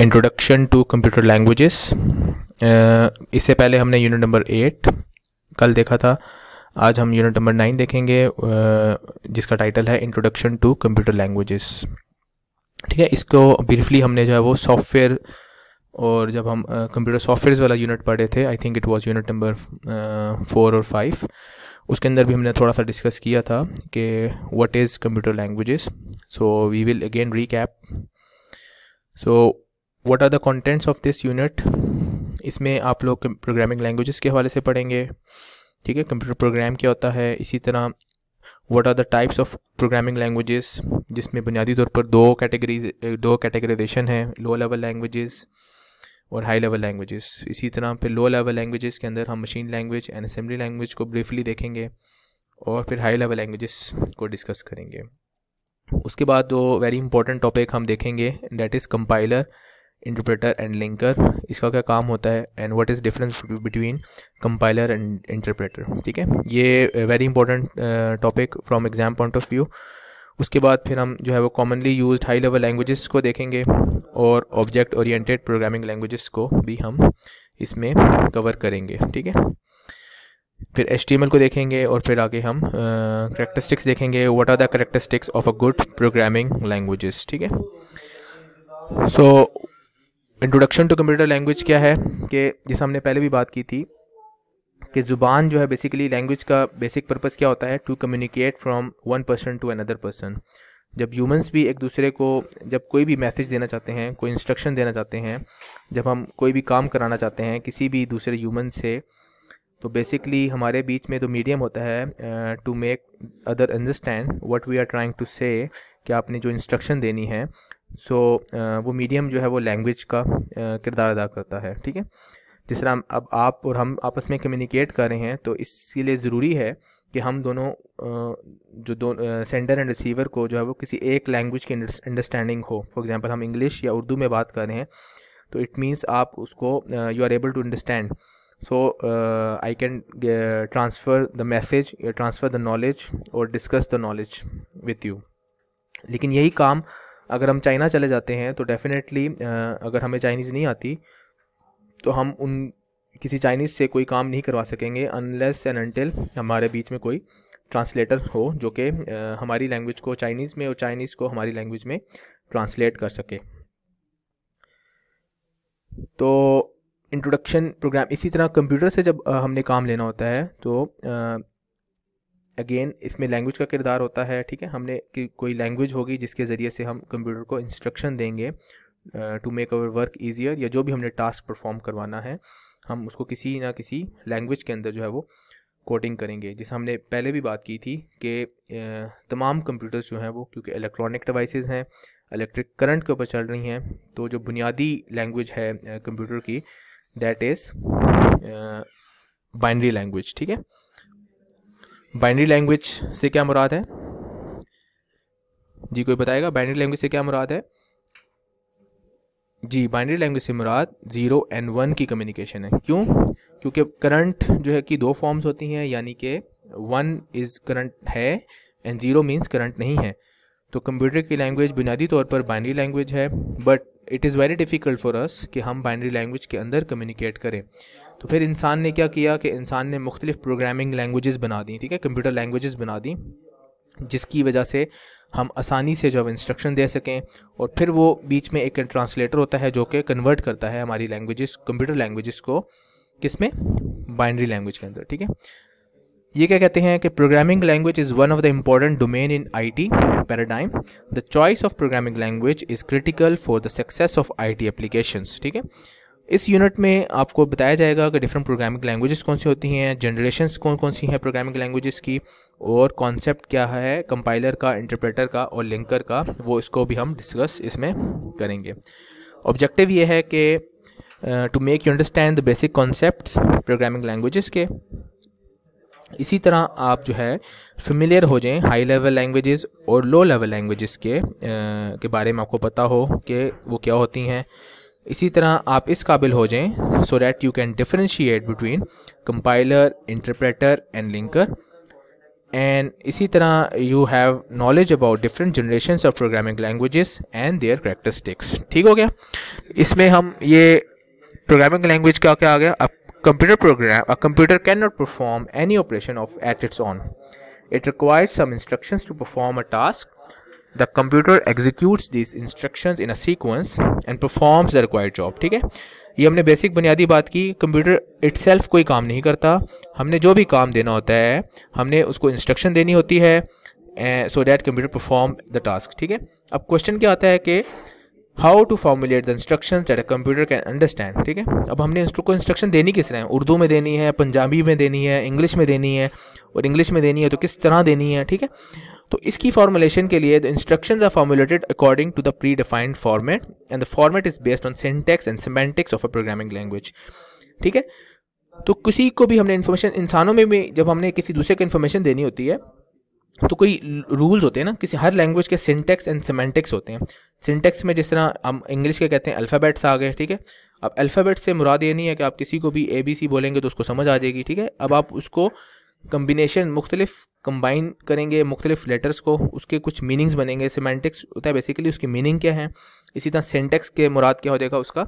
Introduction to computer languages इससे पहले हमने यूनिट नंबर एट कल देखा था आज हम यूनिट नंबर नाइन देखेंगे uh, जिसका टाइटल है इंट्रोडक्शन टू कंप्यूटर लैंग्वेजेस ठीक है इसको ब्रीफली हमने जो है वो सॉफ्टवेयर और जब हम कंप्यूटर uh, सॉफ्टवेयर वाला यूनिट पढ़े थे I think it was unit number four और फाइव उसके अंदर भी हमने थोड़ा सा डिस्कस किया था कि what is computer languages so we will again recap so what are the contents of this unit इसमें आप लोग प्रोग्रामिंग लैंग्वेजेस के हवाले से पढ़ेंगे ठीक है कंप्यूटर प्रोग्राम क्या होता है इसी तरह what are the types of programming languages जिसमें बुनियादी तौर पर दो कैटेगरीज दो कैटेगराइजेशन है लो लेवल लैंग्वेजेस और हाई लेवल लैंग्वेजेस इसी तरह फिर लो लेवल लैंग्वेजेस के अंदर हम machine language and assembly language को ब्रीफली देखेंगे और फिर हाई लेवल लैंग्वेजेस को डिस्कस करेंगे उसके बाद दो वेरी इंपॉर्टेंट टॉपिक हम देखेंगे that is compiler interpreter and linker इसका क्या काम होता है and what is difference between compiler and interpreter ठीक है ये very important topic from exam point of view उसके बाद फिर हम जो है वो commonly use high level languages को देखेंगे और ऑब्जेक्ट ओरिएंटेड प्रोग्रामिंग लैंग्वेजेस को भी हम इसमें कवर करेंगे ठीक है फिर एच को देखेंगे और फिर आगे हम करेक्टरिस्टिक्स uh, देखेंगे what are the characteristics of a good programming languages ठीक है so introduction to computer language क्या है कि जिस हमने पहले भी बात की थी कि ज़ुबान जो है बेसिकली लैंग्वेज का बेसिक पर्पज़ क्या होता है to communicate from one person to another person जब ह्यूमंस भी एक दूसरे को जब कोई भी मैसेज देना चाहते हैं कोई इंस्ट्रक्शन देना चाहते हैं जब हम कोई भी काम कराना चाहते हैं किसी भी दूसरे ह्यूमन से तो बेसिकली हमारे बीच में जो मीडियम होता है to make other understand what we are trying to say कि आपने जो इंस्ट्रक्शन देनी है सो so, uh, वो मीडियम जो है वो लैंग्वेज का uh, किरदार अदा करता है ठीक है जिस तरह अब आप और हम आपस में कम्युनिकेट कर रहे हैं तो इसके लिए ज़रूरी है कि हम दोनों uh, जो दो सेंडर एंड रिसीवर को जो है वो किसी एक लैंग्वेज की अंडरस्टैंडिंग हो फॉर एग्जांपल हम इंग्लिश या उर्दू में बात कर रहे हैं तो इट मीन्स आप उसको you are able to understand so I can transfer the message transfer the knowledge और discuss the knowledge with you लेकिन यही काम अगर हम चाइना चले जाते हैं तो डेफ़िनेटली अगर हमें चाइनीज़ नहीं आती तो हम उन किसी चाइनीज़ से कोई काम नहीं करवा सकेंगे अनलेस एंड अनटिल हमारे बीच में कोई ट्रांसलेटर हो जो कि हमारी लैंग्वेज को चाइनीज़ में और चाइनीज़ को हमारी लैंग्वेज में ट्रांसलेट कर सके तो इंट्रोडक्शन प्रोग्राम इसी तरह कंप्यूटर से जब हमने काम लेना होता है तो अगेन इसमें लैंग्वेज का किरदार होता है ठीक है हमने कि कोई लैंग्वेज होगी जिसके ज़रिए से हम कंप्यूटर को इंस्ट्रक्शन देंगे to make our work easier या जो भी हमने टास्क परफॉर्म करवाना है हम उसको किसी ना किसी लैंग्वेज के अंदर जो है वो कोडिंग करेंगे जैसे हमने पहले भी बात की थी कि uh, तमाम कंप्यूटर्स जो हैं वो क्योंकि इलेक्ट्रॉनिक डिवाइसेस हैं इलेक्ट्रिक करंट के ऊपर चल रही हैं तो जो बुनियादी लैंग्वेज है कंप्यूटर uh, की दैट इज़ बाइनरी लैंग्वेज ठीक है बाइनरी लैंग्वेज से क्या मुराद है जी कोई बताएगा बाइनरी लैंग्वेज से क्या मुराद है जी बाइनरी लैंग्वेज से मुराद ज़ीरो एंड वन की कम्युनिकेशन है क्यों क्योंकि करंट जो है कि दो फॉर्म्स होती हैं यानी कि वन इज़ करंट है एंड ज़ीरो मीन्स करंट नहीं है तो कंप्यूटर की लैंग्वेज बुनियादी तौर पर बाइनरी लैंग्वेज है but it is very difficult for us कि हम बाइनरी लैंग्वेज के अंदर कम्युनिकेट करें तो फिर इंसान ने क्या किया कि इंसान ने मुख्तलिफ़ प्रोग्रामिंग लैंग्वेजेस बना दी ठीक है कंप्यूटर लैंग्वेजेस बना दी जिसकी वजह से हम आसानी से जो है इंस्ट्रक्शन दे सकें और फिर वो बीच में एक ट्रांसलेटर होता है जो कि कन्वर्ट करता है हमारी लैंग्वेजेस कंप्यूटर लैंग्वेजेस को किस में बाइनरी लैंग्वेज के अंदर ठीक है ये क्या कहते हैं कि programming language is one of the important domain in I T paradigm the choice of programming language is critical for the success of I T application ठीक है इस यूनिट में आपको बताया जाएगा कि डिफरेंट प्रोग्रामिंग लैंग्वेजेस कौन सी होती हैं जनरेशन्स कौन कौन सी हैं प्रोग्रामिंग लैंग्वेजेस की और कॉन्सेप्ट क्या है कंपाइलर का इंटरप्रेटर का और लिंकर का वो इसको भी हम डिस्कस इसमें करेंगे ऑब्जेक्टिव ये है कि to make you understand the basic concept programming languages के इसी तरह आप जो है फेमिलियर हो जाएं हाई लेवल लैंग्वेजेस और लो लेवल लैंग्वेजेस के आ, के बारे में आपको पता हो कि वो क्या होती हैं इसी तरह आप इस काबिल हो जाएं so that you can differentiate between compiler interpreter and linker and इसी तरह you have knowledge about different generation of programming languages and their characteristics ठीक हो गया इसमें हम ये प्रोग्रामिंग लैंग्वेज क्या क्या आ गया अब program a computer can not perform any operation of at its own it requires some instructions to perform a task the computer executes this instructions in a sequence and performs the required job ठीक है ये हमने basic बुनियादी बात की computer itself कोई काम नहीं करता हमने जो भी काम देना होता है हमने उसको इंस्ट्रक्शन देनी होती है so that computer perform the task ठीक है अब क्वेश्चन क्या आता है कि how to formulate the instruction that a computer can understand ठीक है अब हमने उसको इंस्ट्रक्शन देनी किस तरह है उर्दू में देनी है पंजाबी में देनी है इंग्लिश में देनी है और इंग्लिश में देनी है तो किस तरह देनी है ठीक है तो इसकी फॉर्मुलेशन के लिए the instruction are formulated according to the predefined format and the format is based on syntax and semantics of a programming language ठीक है तो किसी को भी हमने इन्फॉर्मेशन इंसानों में भी जब हमने किसी दूसरे को इन्फॉर्मेशन देनी होती है तो कोई रूल्स होते हैं ना किसी हर लैंग्वेज के सिंटेक्स एंड सिमेंटिक्स होते हैं सिंटेक्स में जिस तरह हम इंग्लिश के कहते हैं अल्फ़ाबेट्स आ गए ठीक है अब अल्फ़ाबेट से मुराद ये नहीं है कि आप किसी को भी ए बी सी बोलेंगे तो उसको समझ आ जाएगी ठीक है अब आप उसको कम्बिनेशन मुख्तलिफ कम्बाइन करेंगे मुख्तलिफ लेटर्स को उसके कुछ मीनिंग्स बनेंगे सीमेंटिक्स होता है बेसिकली उसकी मीनिंग क्या है इसी तरह सेंटेक्स के मुराद क्या हो जाएगा उसका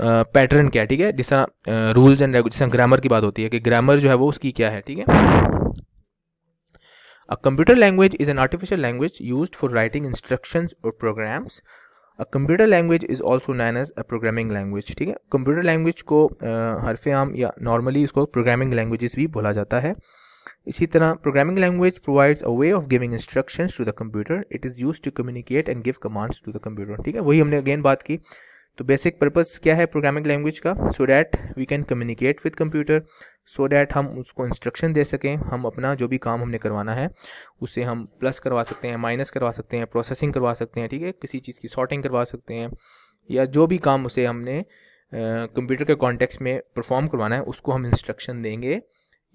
पैटर्न क्या है ठीक है जिस तरह रूल्स एंड जिस ग्रामर की बात होती है कि ग्रामर जो है वो उसकी क्या है ठीक है a computer language is an artificial language use for writing instruction और programs a computer language is also known as a programming language ठीक है कंप्यूटर लैंग्वेज को uh, हरफे आम या नॉर्मली उसको प्रोग्रामिंग लैंग्वेज भी बोला जाता है इसी तरह programming language provides a way of giving instructions to the computer it is use to communicate and give commands to the computer ठीक है वही हमने अगेन बात की तो बेसिक पर्पस क्या है प्रोग्रामिंग लैंग्वेज का so that we can communicate with computer so that हम उसको इंस्ट्रक्शन दे सकें हम अपना जो भी काम हमने करवाना है उसे हम प्लस करवा सकते हैं माइनस करवा सकते हैं प्रोसेसिंग करवा सकते हैं ठीक है किसी चीज़ की शॉर्टिंग करवा सकते हैं या जो भी काम उसे हमने कंप्यूटर के कॉन्टेक्स्ट में परफॉर्म करवाना है उसको हम इंस्ट्रक्शन देंगे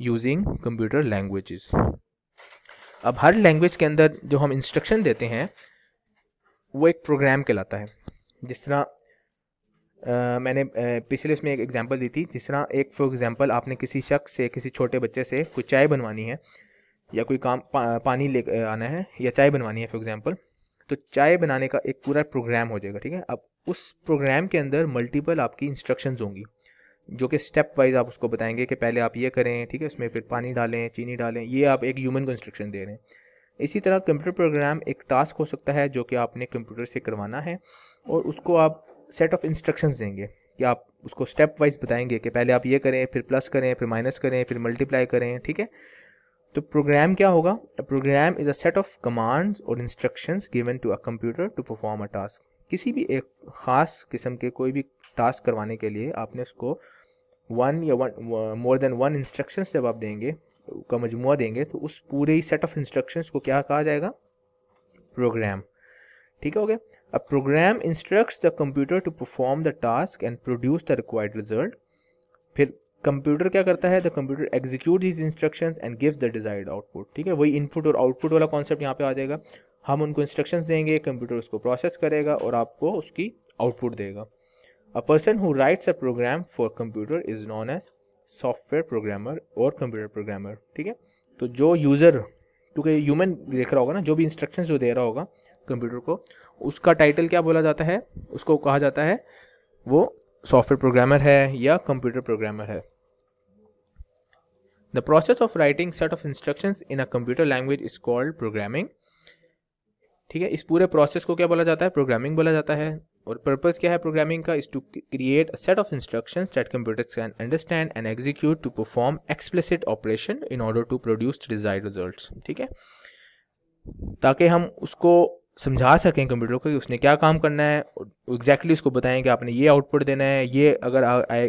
यूजिंग कंप्यूटर लैंग्वेजेस अब हर लैंग्वेज के अंदर जो हम इंस्ट्रक्शन देते हैं वो एक प्रोग्राम कहलाता है जिस तरह Uh, मैंने uh, पिछले उसमें एक एग्जांपल दी थी जिस तरह एक फॉर एग्जांपल आपने किसी शख्स से किसी छोटे बच्चे से कोई चाय बनवानी है या कोई काम पा, पानी ले आना है या चाय बनवानी है फॉर एग्जांपल तो चाय बनाने का एक पूरा प्रोग्राम हो जाएगा ठीक है अब उस प्रोग्राम के अंदर मल्टीपल आपकी इंस्ट्रक्शंस होंगी जो कि स्टेप वाइज आप उसको बताएंगे कि पहले आप ये करें ठीक है उसमें फिर पानी डालें चीनी डालें ये आप एक ह्यूमन कंस्ट्रक्शन दे रहे हैं इसी तरह कंप्यूटर प्रोग्राम एक टास्क हो सकता है जो कि आपने कंप्यूटर से करवाना है और उसको आप सेट ऑफ इंस्ट्रक्शंस देंगे कि आप उसको स्टेप वाइज बताएंगे कि पहले आप ये करें फिर प्लस करें फिर माइनस करें फिर मल्टीप्लाई करें ठीक है तो प्रोग्राम क्या होगा program is a set of commands और instruction given to a computer to perform a task किसी भी एक ख़ास किस्म के कोई भी टास्क करवाने के लिए आपने उसको वन या one more than one instruction जब आप देंगे का मजमु देंगे तो उस पूरे ही सेट ऑफ इंस्ट्रक्शंस को क्या कहा जाएगा प्रोग्राम ठीक है ओके अब program instructs the computer to perform the task and produce the required result फिर कंप्यूटर क्या करता है the computer execute these instructions and gives the desired output ठीक है वही इनपुट और आउटपुट वाला कॉन्सेप्ट यहाँ पे आ जाएगा हम उनको इंस्ट्रक्शंस देंगे कंप्यूटर उसको प्रोसेस करेगा और आपको उसकी आउटपुट देगा A person who writes a program for computer is known as software programmer और कंप्यूटर प्रोग्रामर ठीक है तो जो यूज़र क्योंकि human देख रहा होगा ना जो भी instructions जो दे रहा होगा कंप्यूटर को उसका टाइटल क्या बोला जाता है उसको कहा जाता है वो सॉफ्टवेयर प्रोग्रामर है या कंप्यूटर प्रोग्रामर है the process of writing set of instructions in a computer language is called programming ठीक है इस पूरे प्रोसेस को क्या बोला जाता है प्रोग्रामिंग बोला जाता है और पर्पस क्या है प्रोग्रामिंग का is to create a set of instructions that computers can understand and execute to perform explicit operation in order to produce desired results ठीक है ताकि हम उसको समझा सकें कंप्यूटर को कि उसने क्या काम करना है एग्जैक्टली exactly उसको बताएं कि आपने ये आउटपुट देना है ये अगर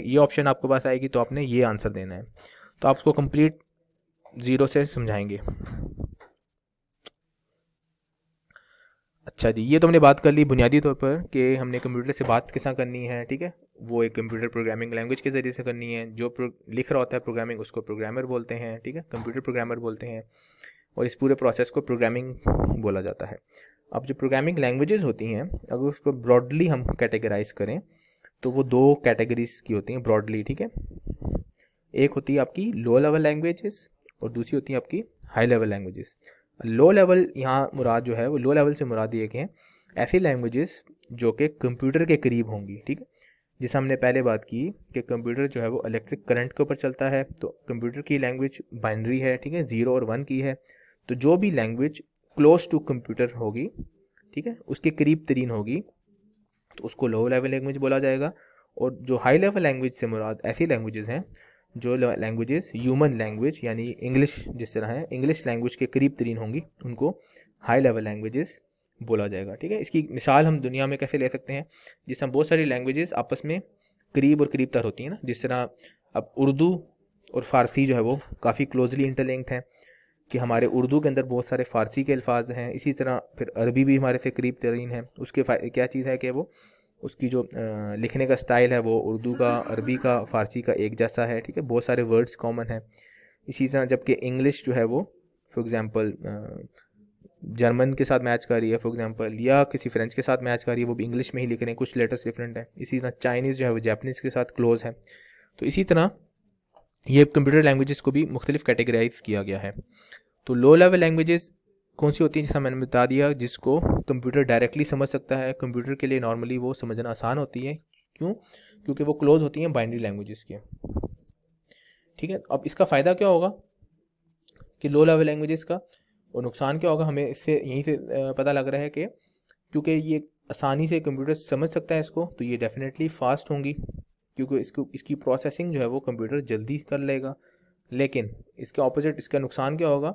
ये ऑप्शन आपके पास आएगी तो आपने ये आंसर देना है तो आप उसको कंप्लीट ज़ीरो से समझाएंगे अच्छा जी ये तो हमने बात कर ली बुनियादी तौर पर कि हमने कंप्यूटर से बात किसा करनी है ठीक है वो एक कंप्यूटर प्रोग्रामिंग लैंग्वेज के ज़रिए से करनी है जो लिख रहा होता है प्रोग्रामिंग उसको प्रोग्रामर बोलते हैं ठीक है कंप्यूटर प्रोग्रामर बोलते हैं और इस पूरे प्रोसेस को प्रोग्रामिंग बोला जाता है अब जो प्रोग्रामिंग लैंग्वेजेस होती हैं अगर उसको ब्रॉडली हम कैटेगराइज करें तो वो दो कैटेगरीज की होती हैं ब्रॉडली ठीक है एक होती है आपकी लो लेवल लैंग्वेजेस और दूसरी होती है आपकी high level languages low level यहाँ मुराद जो है वो लो लेवल से मुराद ये हैं ऐसी लैंग्वेजेस जो कि कंप्यूटर के करीब होंगी ठीक है जिस हमने पहले बात की कि कंप्यूटर जो है वो इलेक्ट्रिक करंट के ऊपर चलता है तो कंप्यूटर की लैंग्वेज बाइनरी है ठीक है ज़ीरो और वन की है तो जो भी लैंग्वेज क्लोज टू कंप्यूटर होगी ठीक है उसके करीब तरीन होगी तो उसको लो लेवल लैंग्वेज बोला जाएगा और जो हाई लेवल लैंग्वेज से मुराद ऐसी लैंग्वेजेस हैं जो लैंग्वेजेस ह्यूमन लैंग्वेज यानी इंग्लिश जिस तरह है इंग्लिश लैंग्वेज के करीब तरीन होंगी उनको हाई लेवल लैंग्वेजेस बोला जाएगा ठीक है इसकी मिसाल हम दुनिया में कैसे ले सकते हैं जिस तरह बहुत सारी लैंग्वेजेस आपस में करीब और करीब तर होती हैं ना जिस तरह अब उर्दू और फ़ारसी जो है वो काफ़ी क्लोजली इंटरलिंक्ड हैं कि हमारे उर्दू के अंदर बहुत सारे फ़ारसी के अल्फाज हैं इसी तरह फिर अरबी भी हमारे से करीब तरीन है उसके क्या चीज़ है कि वो उसकी जो लिखने का स्टाइल है वो उर्दू का अरबी का फ़ारसी का एक जैसा है ठीक है बहुत सारे वर्ड्स कॉमन हैं इसी तरह जबकि इंग्लिश जो है वो फॉर एग्ज़ाम्पल जर्मन के साथ मैच कर रही है फॉर एग्ज़ाम्पल या किसी फ्रेंच के साथ मैच कर रही है वो भी इंग्लिश में ही लिख रहे हैं कुछ लेटर्स डिफरेंट हैं इसी तरह चाइनीज़ जो है वो जैपनीज़ के साथ क्लोज है तो इसी तरह ये कंप्यूटर लैंग्वेजेस को भी मुख्तलिफ कैटेगराइज किया गया है तो लो लेवल लैंग्वेजेस कौन सी होती है जैसा मैंने बता दिया जिसको कंप्यूटर डायरेक्टली समझ सकता है कंप्यूटर के लिए नॉर्मली वो समझना आसान होती है क्यों क्योंकि वो क्लोज होती हैं बाइनरी लैंग्वेजेस के ठीक है अब इसका फ़ायदा क्या होगा कि लो लेवल लैंग्वेजेस का और नुकसान क्या होगा हमें इससे यहीं से पता लग रहा है कि क्योंकि ये आसानी से कंप्यूटर समझ सकता है इसको तो ये डेफिनेटली फास्ट होंगी क्योंकि इसको इसकी प्रोसेसिंग जो है वो कंप्यूटर जल्दी कर लेगा लेकिन इसके ऑपोजिट इसका नुकसान क्या होगा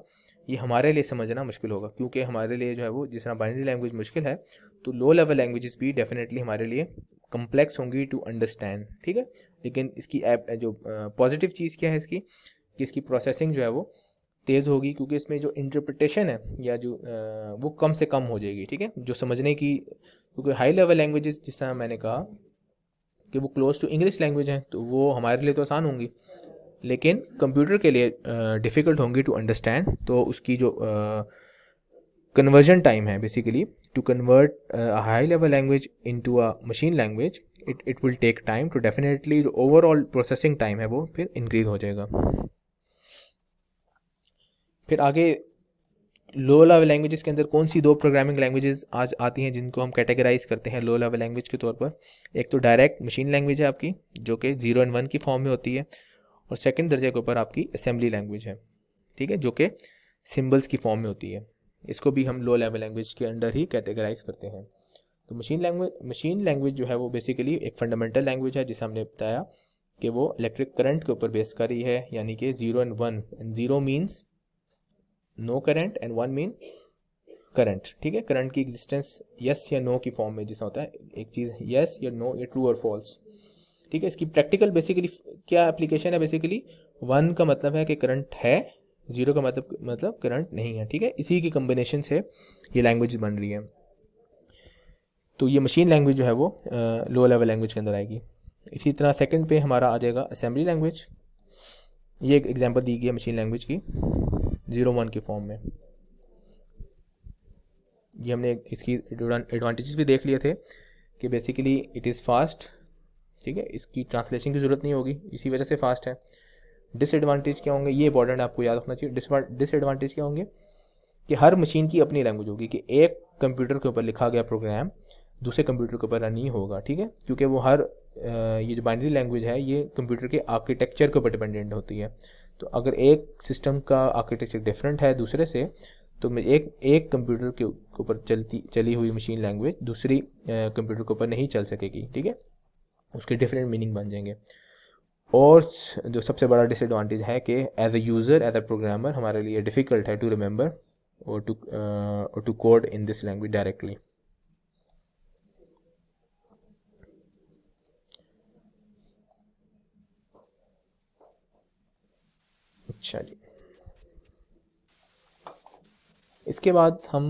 ये हमारे लिए समझना मुश्किल होगा क्योंकि हमारे लिए जो है वो जिस तरह बाइनरी लैंग्वेज मुश्किल है तो लो लेवल लैंग्वेजेस भी डेफिनेटली हमारे लिए कम्प्लेक्स होंगी टू अंडरस्टैंड ठीक है लेकिन इसकी ऐप जो पॉजिटिव चीज़ क्या है इसकी कि इसकी प्रोसेसिंग जो है वो तेज़ होगी क्योंकि इसमें जो इंटरप्रटेशन है या जो आ, वो कम से कम हो जाएगी ठीक है जो समझने की क्योंकि हाई लेवल लैंग्वेजेस जिस तरह मैंने कहा कि वो क्लोज टू इंग्लिश लैंग्वेज हैं तो वो हमारे लिए तो आसान होंगी लेकिन कंप्यूटर के लिए डिफ़िकल्ट होंगी टू अंडरस्टैंड तो उसकी जो कन्वर्जन टाइम है basically to convert high level language into a machine language it it will take time to definitely जो ओवरऑल प्रोसेसिंग टाइम है वो फिर इंक्रीज हो जाएगा फिर आगे लो लेवल लैंग्वेजेस के अंदर कौन सी दो प्रोग्रामिंग लैंग्वेजेस आज आती हैं जिनको हम कैटेगराइज करते हैं लो लेवल लैंग्वेज के तौर पर एक तो डायरेक्ट मशीन लैंग्वेज है आपकी जो कि जीरो एंड वन की फॉर्म में होती है और सेकंड दर्जे के ऊपर आपकी असेंबली लैंग्वेज है ठीक है जो कि सिम्बल्स की फॉर्म में होती है इसको भी हम लो लेवल लैंग्वेज के अंडर ही कैटेगराइज करते हैं तो मशीन लैंग्वेज मशीन लैंग्वेज जो है वो बेसिकली एक फंडामेंटल लैंग्वेज है जिसे हमने बताया कि वो इलेक्ट्रिक करंट के ऊपर बेस कर रही है यानी कि zero and one and zero means no current and one mean current ठीक है करंट की एग्जिस्टेंस यस या नो की फॉर्म में जैसा होता है एक चीज़ यस या नो या ट्रू और फॉल्स ठीक है इसकी प्रैक्टिकल बेसिकली क्या एप्लीकेशन है बेसिकली वन का मतलब है कि करंट है जीरो का मतलब मतलब करंट नहीं है ठीक है इसी की कम्बिनेशन से ये लैंग्वेज बन रही है तो ये मशीन लैंग्वेज जो है वो लो लेवल लैंग्वेज के अंदर आएगी इसी तरह सेकंड पे हमारा आ जाएगा असेंबली लैंग्वेज ये एक एग्जांपल दी गई है मशीन लैंग्वेज की ज़ीरो वन के फॉर्म में ये हमने इसकी एडवांटेजेस भी देख लिए थे कि बेसिकली इट इज़ फास्ट ठीक है इसकी ट्रांसलेशन की ज़रूरत नहीं होगी इसी वजह से फास्ट है डिसएडवांटेज क्या होंगे ये इंपॉर्टेंट आपको याद रखना चाहिए डिसएडवांटेज क्या होंगे कि हर मशीन की अपनी लैंग्वेज होगी कि एक कंप्यूटर के ऊपर लिखा गया प्रोग्राम दूसरे कंप्यूटर के ऊपर रन नहीं होगा ठीक है क्योंकि वो हर ये जो बाइनरी लैंग्वेज है ये कंप्यूटर के आर्किटेक्चर के ऊपर डिपेंडेंट होती है तो अगर एक सिस्टम का आर्किटेक्चर डिफरेंट है दूसरे से तो एक एक कंप्यूटर के ऊपर चलती चली हुई मशीन लैंग्वेज दूसरी कंप्यूटर के ऊपर नहीं चल सकेगी ठीक है उसके डिफरेंट मीनिंग बन जाएंगे और जो सबसे बड़ा डिसएडवांटेज है कि as a user as a programmer हमारे लिए डिफ़िकल्ट है टू रिमेंबर और टू और to code in this language directly अच्छा जी इसके बाद हम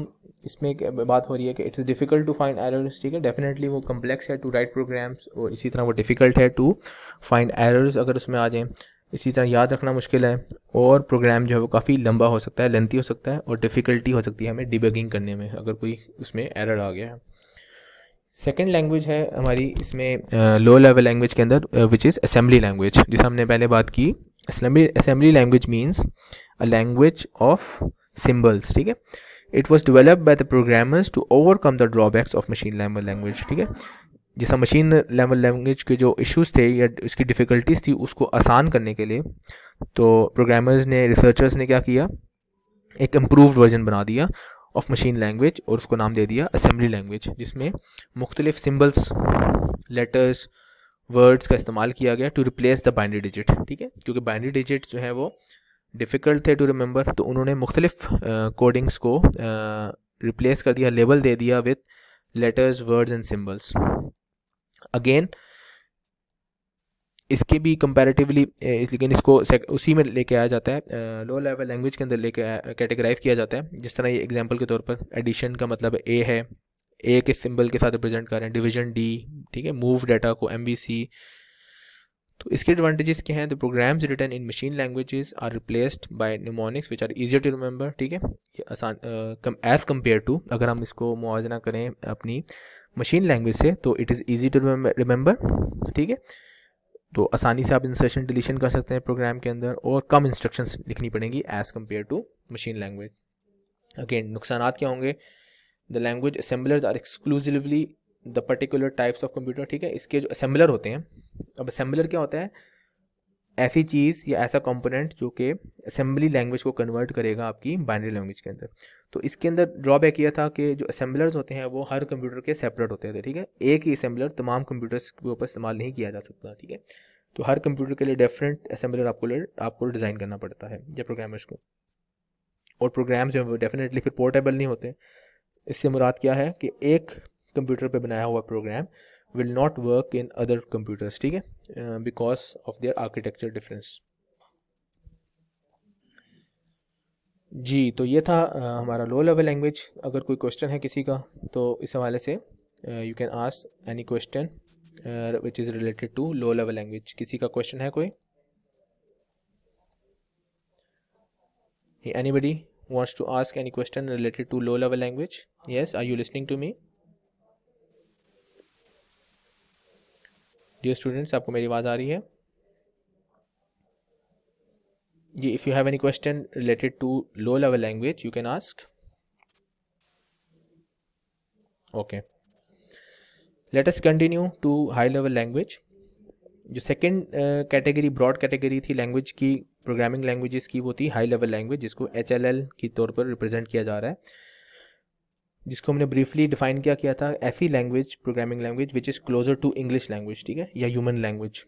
इसमें एक बात हो रही है कि it is difficult to find errors ठीक है डेफिनेटली वो कम्प्लेक्स है टू राइट प्रोग्राम्स और इसी तरह वो डिफ़िकल्ट है टू फाइंड एरर्स अगर उसमें आ जाएँ इसी तरह याद रखना मुश्किल है और प्रोग्राम जो है वो काफ़ी लंबा हो सकता है लेंथी हो सकता है और डिफ़िकल्टी हो सकती है हमें डिबगिंग करने में अगर कोई उसमें एरर आ गया है सेकेंड लैंग्वेज है हमारी इसमें लो लेवल लैंग्वेज के अंदर विच इज़ असेंबली लैंग्वेज जिसे हमने पहले बात की assembly assembly language means a language of symbols ठीक है it was develop by the programmers to overcome the drawbacks of machine language language ठीक है जैसा मशीन लेवल लैंग्वेज के जो इश्यूज थे या उसकी डिफ़िकल्टीज थी उसको आसान करने के लिए तो प्रोग्रामर्स ने रिसर्चर्स ने क्या किया एक इम्प्रूवड वर्जन बना दिया ऑफ मशीन लैंग्वेज और उसको नाम दे दिया असम्बली लैंग्वेज जिसमें मुख्तलिफ सिम्बल्स लेटर्स वर्ड्स का इस्तेमाल किया गया to replace the binary digit ठीक है क्योंकि बाइंड्री डिजिट जो है वो डिफ़िकल्ट थे टू रिमेंबर तो उन्होंने मुख्तलिफ कोडिंग्स को रिप्लेस कर दिया लेबल दे दिया with letters words and symbols again इसके भी कंपैरेटिवली लेकिन इसको उसी में लेके आया जाता है लो लेवल लैंग्वेज के अंदर लेके कैटेगराइज किया जाता है जिस तरह ये एग्जांपल के तौर पर एडिशन का मतलब ए है ए के सिंबल के साथ रिप्रेजेंट कर रहे हैं डिवीजन डी ठीक है मूव डाटा को एम बी सी तो इसके एडवांटेजेस क्या हैं the programs written in machine languages are replaced by mnemonics which are easier to remember ठीक है ये आसान एज कम्पेयर टू अगर हम इसको मुआजना करें अपनी मशीन लैंग्वेज से तो it is easy to remember ठीक है तो आसानी से आप इंसर्शन डिलीशन कर सकते हैं प्रोग्राम के अंदर और कम इंस्ट्रक्शंस लिखनी पड़ेंगी as compare to machine language again नुकसान क्या होंगे the language assembler are exclusively the particular types of computer ठीक है इसके जो असेंबलर होते हैं अब असेंबलर क्या होता है ऐसी चीज़ या ऐसा कंपोनेंट जो कि असेंबली लैंग्वेज को कन्वर्ट करेगा आपकी बाइनरी लैंग्वेज के अंदर तो इसके अंदर ड्रॉबैक यह था कि जो असेंबलर्स होते हैं वो हर कंप्यूटर के सेपरेट होते थे ठीक है एक ही असेंबलर तमाम कंप्यूटर्स के ऊपर इस्तेमाल नहीं किया जा सकता ठीक है तो हर कंप्यूटर के लिए डिफरेंट असेंबलर आपको आपको डिज़ाइन करना पड़ता है या प्रोग्रामर्स को और प्रोग्राम जो है वो डेफिनेटली फिर पोर्टेबल नहीं होते इससे मुराद क्या है कि एक कंप्यूटर पर बनाया हुआ program will not work in other computers ठीक है because of their architecture difference जी तो ये था आ, uh, हमारा लो लेवल लैंग्वेज अगर कोई क्वेश्चन है किसी का तो इस हवाले से you can ask any question which is related to low level language किसी का क्वेश्चन है कोई anybody wants to ask any question related to low level language yes are you listening to me dear students आपको मेरी आवाज़ आ रही है जी if you have any question related to low level language you can ask okay let us continue to high level language जो second category broad category थी language की प्रोग्रामिंग लैंग्वेजेस की वो थी हाई लेवल लैंग्वेज जिसको H की तौर पर रिप्रेजेंट किया जा रहा है जिसको हमने ब्रीफली डिफाइन किया किया था ऐसी language programming language which is closer to English language ठीक है या ह्यूमन लैंग्वेज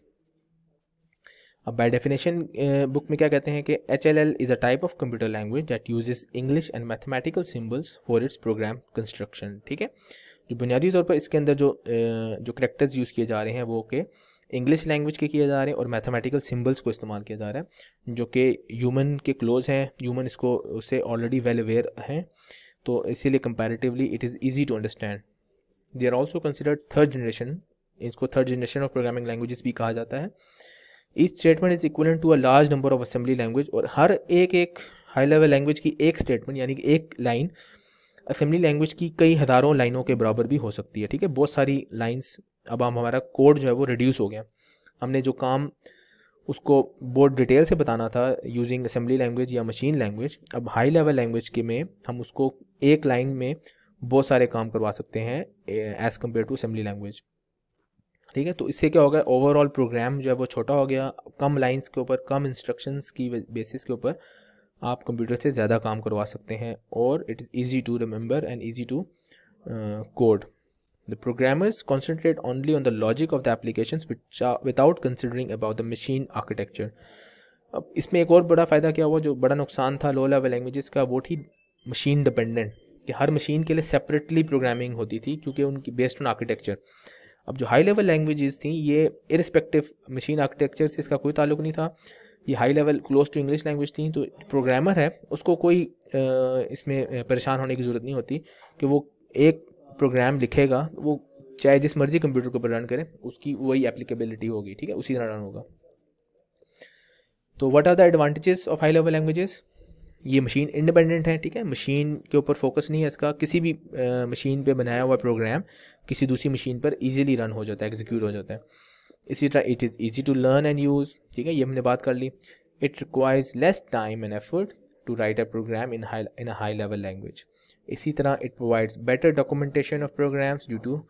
अब बाय डेफिनेशन बुक में क्या कहते हैं कि H L L is a type of computer language that uses English and mathematical symbols for its program construction ठीक है जो बुनियादी तौर पर इसके अंदर जो जो करेक्टर्स यूज़ किए जा रहे हैं वो के इंग्लिश लैंग्वेज के किए जा रहे हैं और मैथमेटिकल सिम्बल्स को इस्तेमाल किया जा रहा है जो कि ह्यूमन के क्लोज हैं ह्यूमन इसको उससे ऑलरेडी वेल अवेयर हैं तो इसीलिए comparatively it is easy to understand they are also considered third generation इसको third generation of programming languages भी कहा जाता है इस statement is equal to a large number of assembly language और हर एक एक हाई लेवल लैंग्वेज की एक स्टेटमेंट यानी कि एक लाइन असेंबली लैंग्वेज की कई हज़ारों लाइनों के बराबर भी हो सकती है ठीक है बहुत सारी लाइन्स अब हम हमारा कोड जो है वो रिड्यूस हो गया हमने जो काम उसको बहुत डिटेल से बताना था यूजिंग असेंबली लैंग्वेज या मशीन लैंग्वेज अब हाई लेवल लैंग्वेज के में हम उसको एक लाइन में बहुत सारे काम करवा सकते हैं as compare to assembly language ठीक है तो इससे क्या होगा ओवरऑल प्रोग्राम जो है वो छोटा हो गया कम लाइंस के ऊपर कम इंस्ट्रक्शंस की बेसिस के ऊपर आप कंप्यूटर से ज़्यादा काम करवा सकते हैं और it is easy to remember and easy to code The programmers concentrate only on the logic of the applications which are without considering about the machine architecture. अब इसमें एक और बड़ा फ़ायदा क्या हुआ जो बड़ा नुकसान था लो लेवल लैंग्वेजेस का वो थी मशीन डिपेंडेंट कि हर मशीन के लिए सेपरेटली प्रोग्रामिंग होती थी क्योंकि उनकी बेस्ड ऑन आर्किटेक्चर अब जो हाई लेवल लैंग्वेजेस थी ये इरिस्पेक्टिव मशीन आर्किटेक्चर से इसका कोई ताल्लुक नहीं था ये high level close to English language थी तो प्रोग्रामर है उसको कोई इसमें परेशान होने की ज़रूरत नहीं होती कि वो एक प्रोग्राम लिखेगा वो चाहे जिस मर्जी कंप्यूटर के ऊपर रन करें उसकी वही एप्लीकेबिलिटी होगी ठीक है उसी तरह रन होगा तो what are the advantages of high level languages ये मशीन इंडिपेंडेंट है ठीक है मशीन के ऊपर फोकस नहीं है इसका किसी भी मशीन पे बनाया हुआ प्रोग्राम किसी दूसरी मशीन पर इजीली रन हो जाता है एग्जीक्यूट हो जाता है इसी तरह it is easy to learn and use ठीक है ये हमने बात कर ली it requires less time and effort to write a program in in a high level language इसी तरह it provides better documentation of programs due to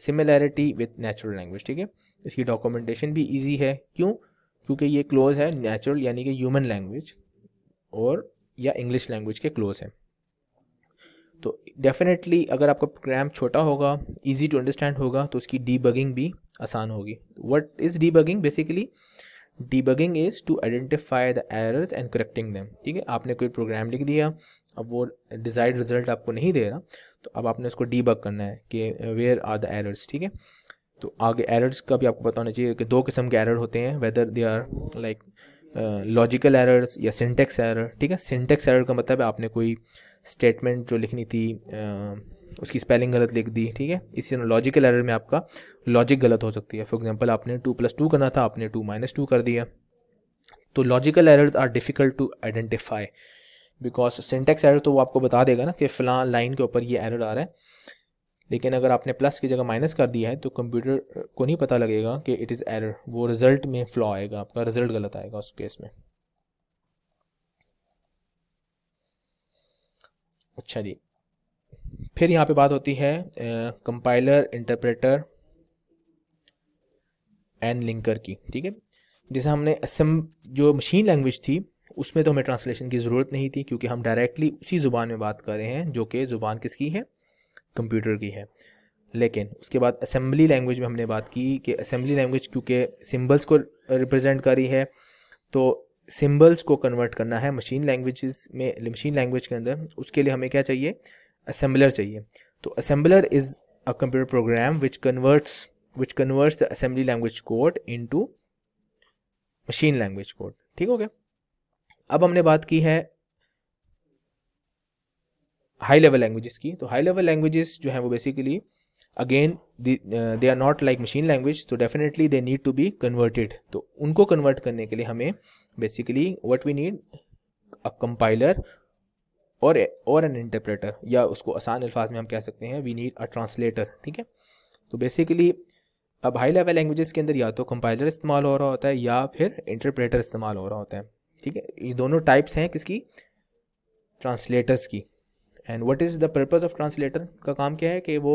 similarity with natural language ठीक है इसकी डॉक्यूमेंटेशन भी ईजी है क्यों क्योंकि ये क्लोज है नेचुरल यानी कि ह्यूमन लैंग्वेज और या इंग्लिश लैंग्वेज के क्लोज है तो डेफिनेटली अगर आपका प्रोग्राम छोटा होगा इजी टू अंडरस्टैंड होगा तो उसकी डीबगिंग भी आसान होगी what is debugging basically debugging is to identify the errors and correcting them ठीक है आपने कोई प्रोग्राम लिख दिया अब वो डिजाइड रिजल्ट आपको नहीं दे रहा तो अब आपने उसको डीबग करना है कि वेयर आर द एरर्स ठीक है तो आगे एरर्स का भी आपको बताना चाहिए कि दो किस्म के एरर होते हैं whether they are like logical errors या सिंटेक्स एरर ठीक है सिंटेक्स एरर का मतलब है आपने कोई स्टेटमेंट जो लिखनी थी uh, उसकी स्पेलिंग गलत लिख दी ठीक है इसी तरह लॉजिकल एरर में आपका लॉजिक गलत हो सकती है फॉर एग्जांपल आपने टू प्लस टू करना था आपने टू माइनस टू कर दिया तो logical errors are difficult to identify because syntax error तो वो आपको बता देगा ना कि फिलहाल लाइन के ऊपर ये एरर आ रहा है लेकिन अगर आपने प्लस की जगह माइनस कर दिया है तो कंप्यूटर को नहीं पता लगेगा कि इट इज़ एरर वो रिज़ल्ट में फ्लॉ आएगा आपका रिज़ल्ट गलत आएगा उस केस में अच्छा जी फिर यहाँ पे बात होती है कंपाइलर इंटरप्रेटर एंड लिंकर की ठीक है जैसे हमने असम जो मशीन लैंग्वेज थी उसमें तो हमें ट्रांसलेशन की ज़रूरत नहीं थी क्योंकि हम डायरेक्टली उसी ज़ुबान में बात कर रहे हैं जो कि ज़ुबान किसकी है कंप्यूटर की है लेकिन उसके बाद असेंबली लैंग्वेज में हमने बात की कि असेंबली लैंग्वेज क्योंकि सिम्बल्स को रिप्रजेंट करी है तो सिम्बल्स को कन्वर्ट करना है मशीन लैंग्वेज में मशीन लैंग्वेज के अंदर उसके लिए हमें क्या चाहिए असेंबलर चाहिए तो assembler is a computer program which converts which converts the assembly language code to machine language code ठीक हो गया अब हमने बात की है हाई लेवल लैंग्वेजेस की तो हाई लेवल लैंग्वेजेस जो हैं वो basically again they are not like machine language तो definitely they need to be converted तो उनको कन्वर्ट करने के लिए हमें basically what we need a compiler और और एन इंटरप्रेटर या उसको आसान अल्फाज में हम कह सकते हैं वी नीड अ ट्रांसलेटर ठीक है तो बेसिकली अब हाई लेवल लैंग्वेजेस के अंदर या तो कंपाइलर इस्तेमाल हो रहा होता है या फिर इंटरप्रेटर इस्तेमाल हो रहा होता है ठीक है ये दोनों टाइप्स हैं किसकी ट्रांसलेटर्स की and what is the purpose of translator का काम क्या है कि वो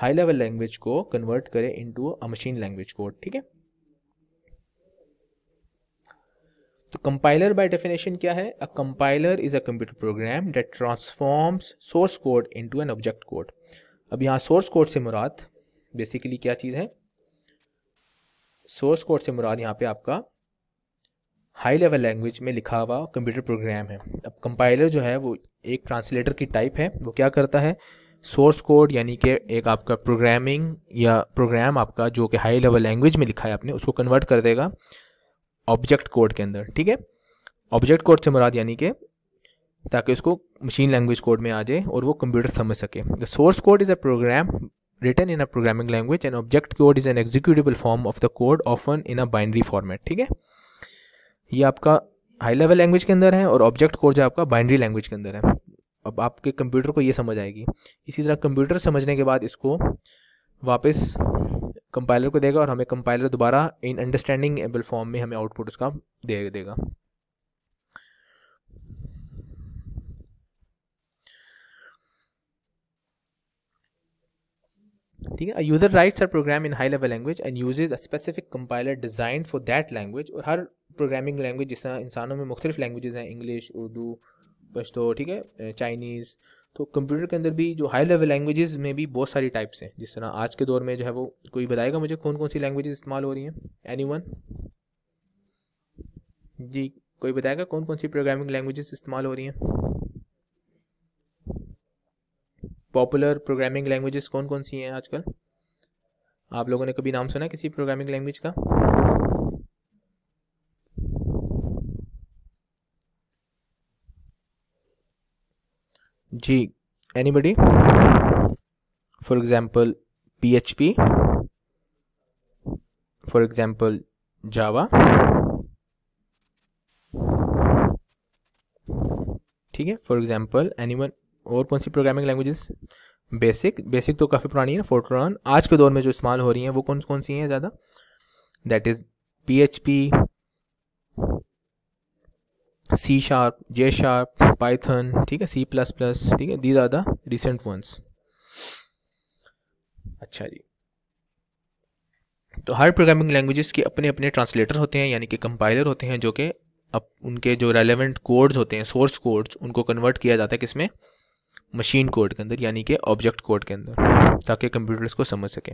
हाई लेवल लैंग्वेज को कन्वर्ट करे into a machine language code ठीक है तो कंपाइलर बाय डेफिनेशन क्या है a compiler is a computer program that transforms source code into an object code अब यहाँ सोर्स कोड से मुराद बेसिकली क्या चीज़ है सोर्स कोड से मुराद यहाँ पे आपका हाई लेवल लैंग्वेज में लिखा हुआ कंप्यूटर प्रोग्राम है अब कंपाइलर जो है वो एक ट्रांसलेटर की टाइप है वो क्या करता है सोर्स कोड यानी कि एक आपका प्रोग्रामिंग या प्रोग्राम आपका जो कि हाई लेवल लैंग्वेज में लिखा है आपने उसको कन्वर्ट कर देगा ऑब्जेक्ट कोड के अंदर ठीक है ऑब्जेक्ट कोड से मुराद यानी कि ताकि उसको मशीन लैंग्वेज कोड में आ जाए और वो कंप्यूटर समझ सके the source code is a program written in a programming language and object code is an executable form of the code often in a binary format ठीक है ये आपका हाई लेवल लैंग्वेज के अंदर है और ऑब्जेक्ट कोर जो आपका बाइंड्री लैंग्वेज के अंदर है अब आपके कंप्यूटर को ये समझ आएगी इसी तरह कंप्यूटर समझने के बाद इसको वापस कंपाइलर को देगा और हमें कंपाइलर दोबारा इन अंडरस्टैंडिंग एबल फॉर्म में हमें आउटपुट उसका दे देगा ठीक है user writes are program in high level language and uses a specific compiler design for that language और हर प्रोग्रामिंग लैंग्वेज जिस इंसानों में मुख्तलिफ लैंग्वेजेज हैं इंग्लिश उर्दू पश्तो ठीक है चाइनीज़ तो कंप्यूटर के अंदर भी जो हाई लेवल लैंग्वेजेस में भी बहुत सारी टाइप्स हैं जिस तरह आज के दौर में जो है वो कोई बताएगा मुझे कौन कौन सी लैंग्वेजेस इस्तेमाल हो रही हैं एनी वन जी कोई बताएगा कौन कौन सी प्रोग्रामिंग लैंग्वेजेस इस्तेमाल हो रही हैं पॉपुलर प्रोग्रामिंग लैंग्वेजेस कौन कौन सी हैं आजकल आप लोगों ने कभी नाम सुना किसी प्रोग्रामिंग लैंग्वेज का जी anybody for example P H P for example Java ठीक है फॉर एग्जाम्पल एनी वन और कौन सी प्रोग्रामिंग लैंग्वेजेस बेसिक बेसिक तो काफ़ी पुरानी है फोर्ट्रॉन आज के दौर में जो इस्तेमाल हो रही हैं वो कौन कौन सी हैं ज़्यादा that is P H P C sharp J sharp Python ठीक है सी प्लस प्लस ठीक है these are the recent ones अच्छा जी तो हर प्रोग्रामिंग लैंग्वेजेस के अपने अपने ट्रांसलेटर होते हैं यानी कि कंपाइलर होते हैं जो कि अब उनके जो रेलेवेंट कोड्स होते हैं सोर्स कोड्स उनको कन्वर्ट किया जाता है किसमें मशीन कोड के अंदर यानी कि ऑब्जेक्ट कोड के अंदर ताकि कंप्यूटर इसको समझ सके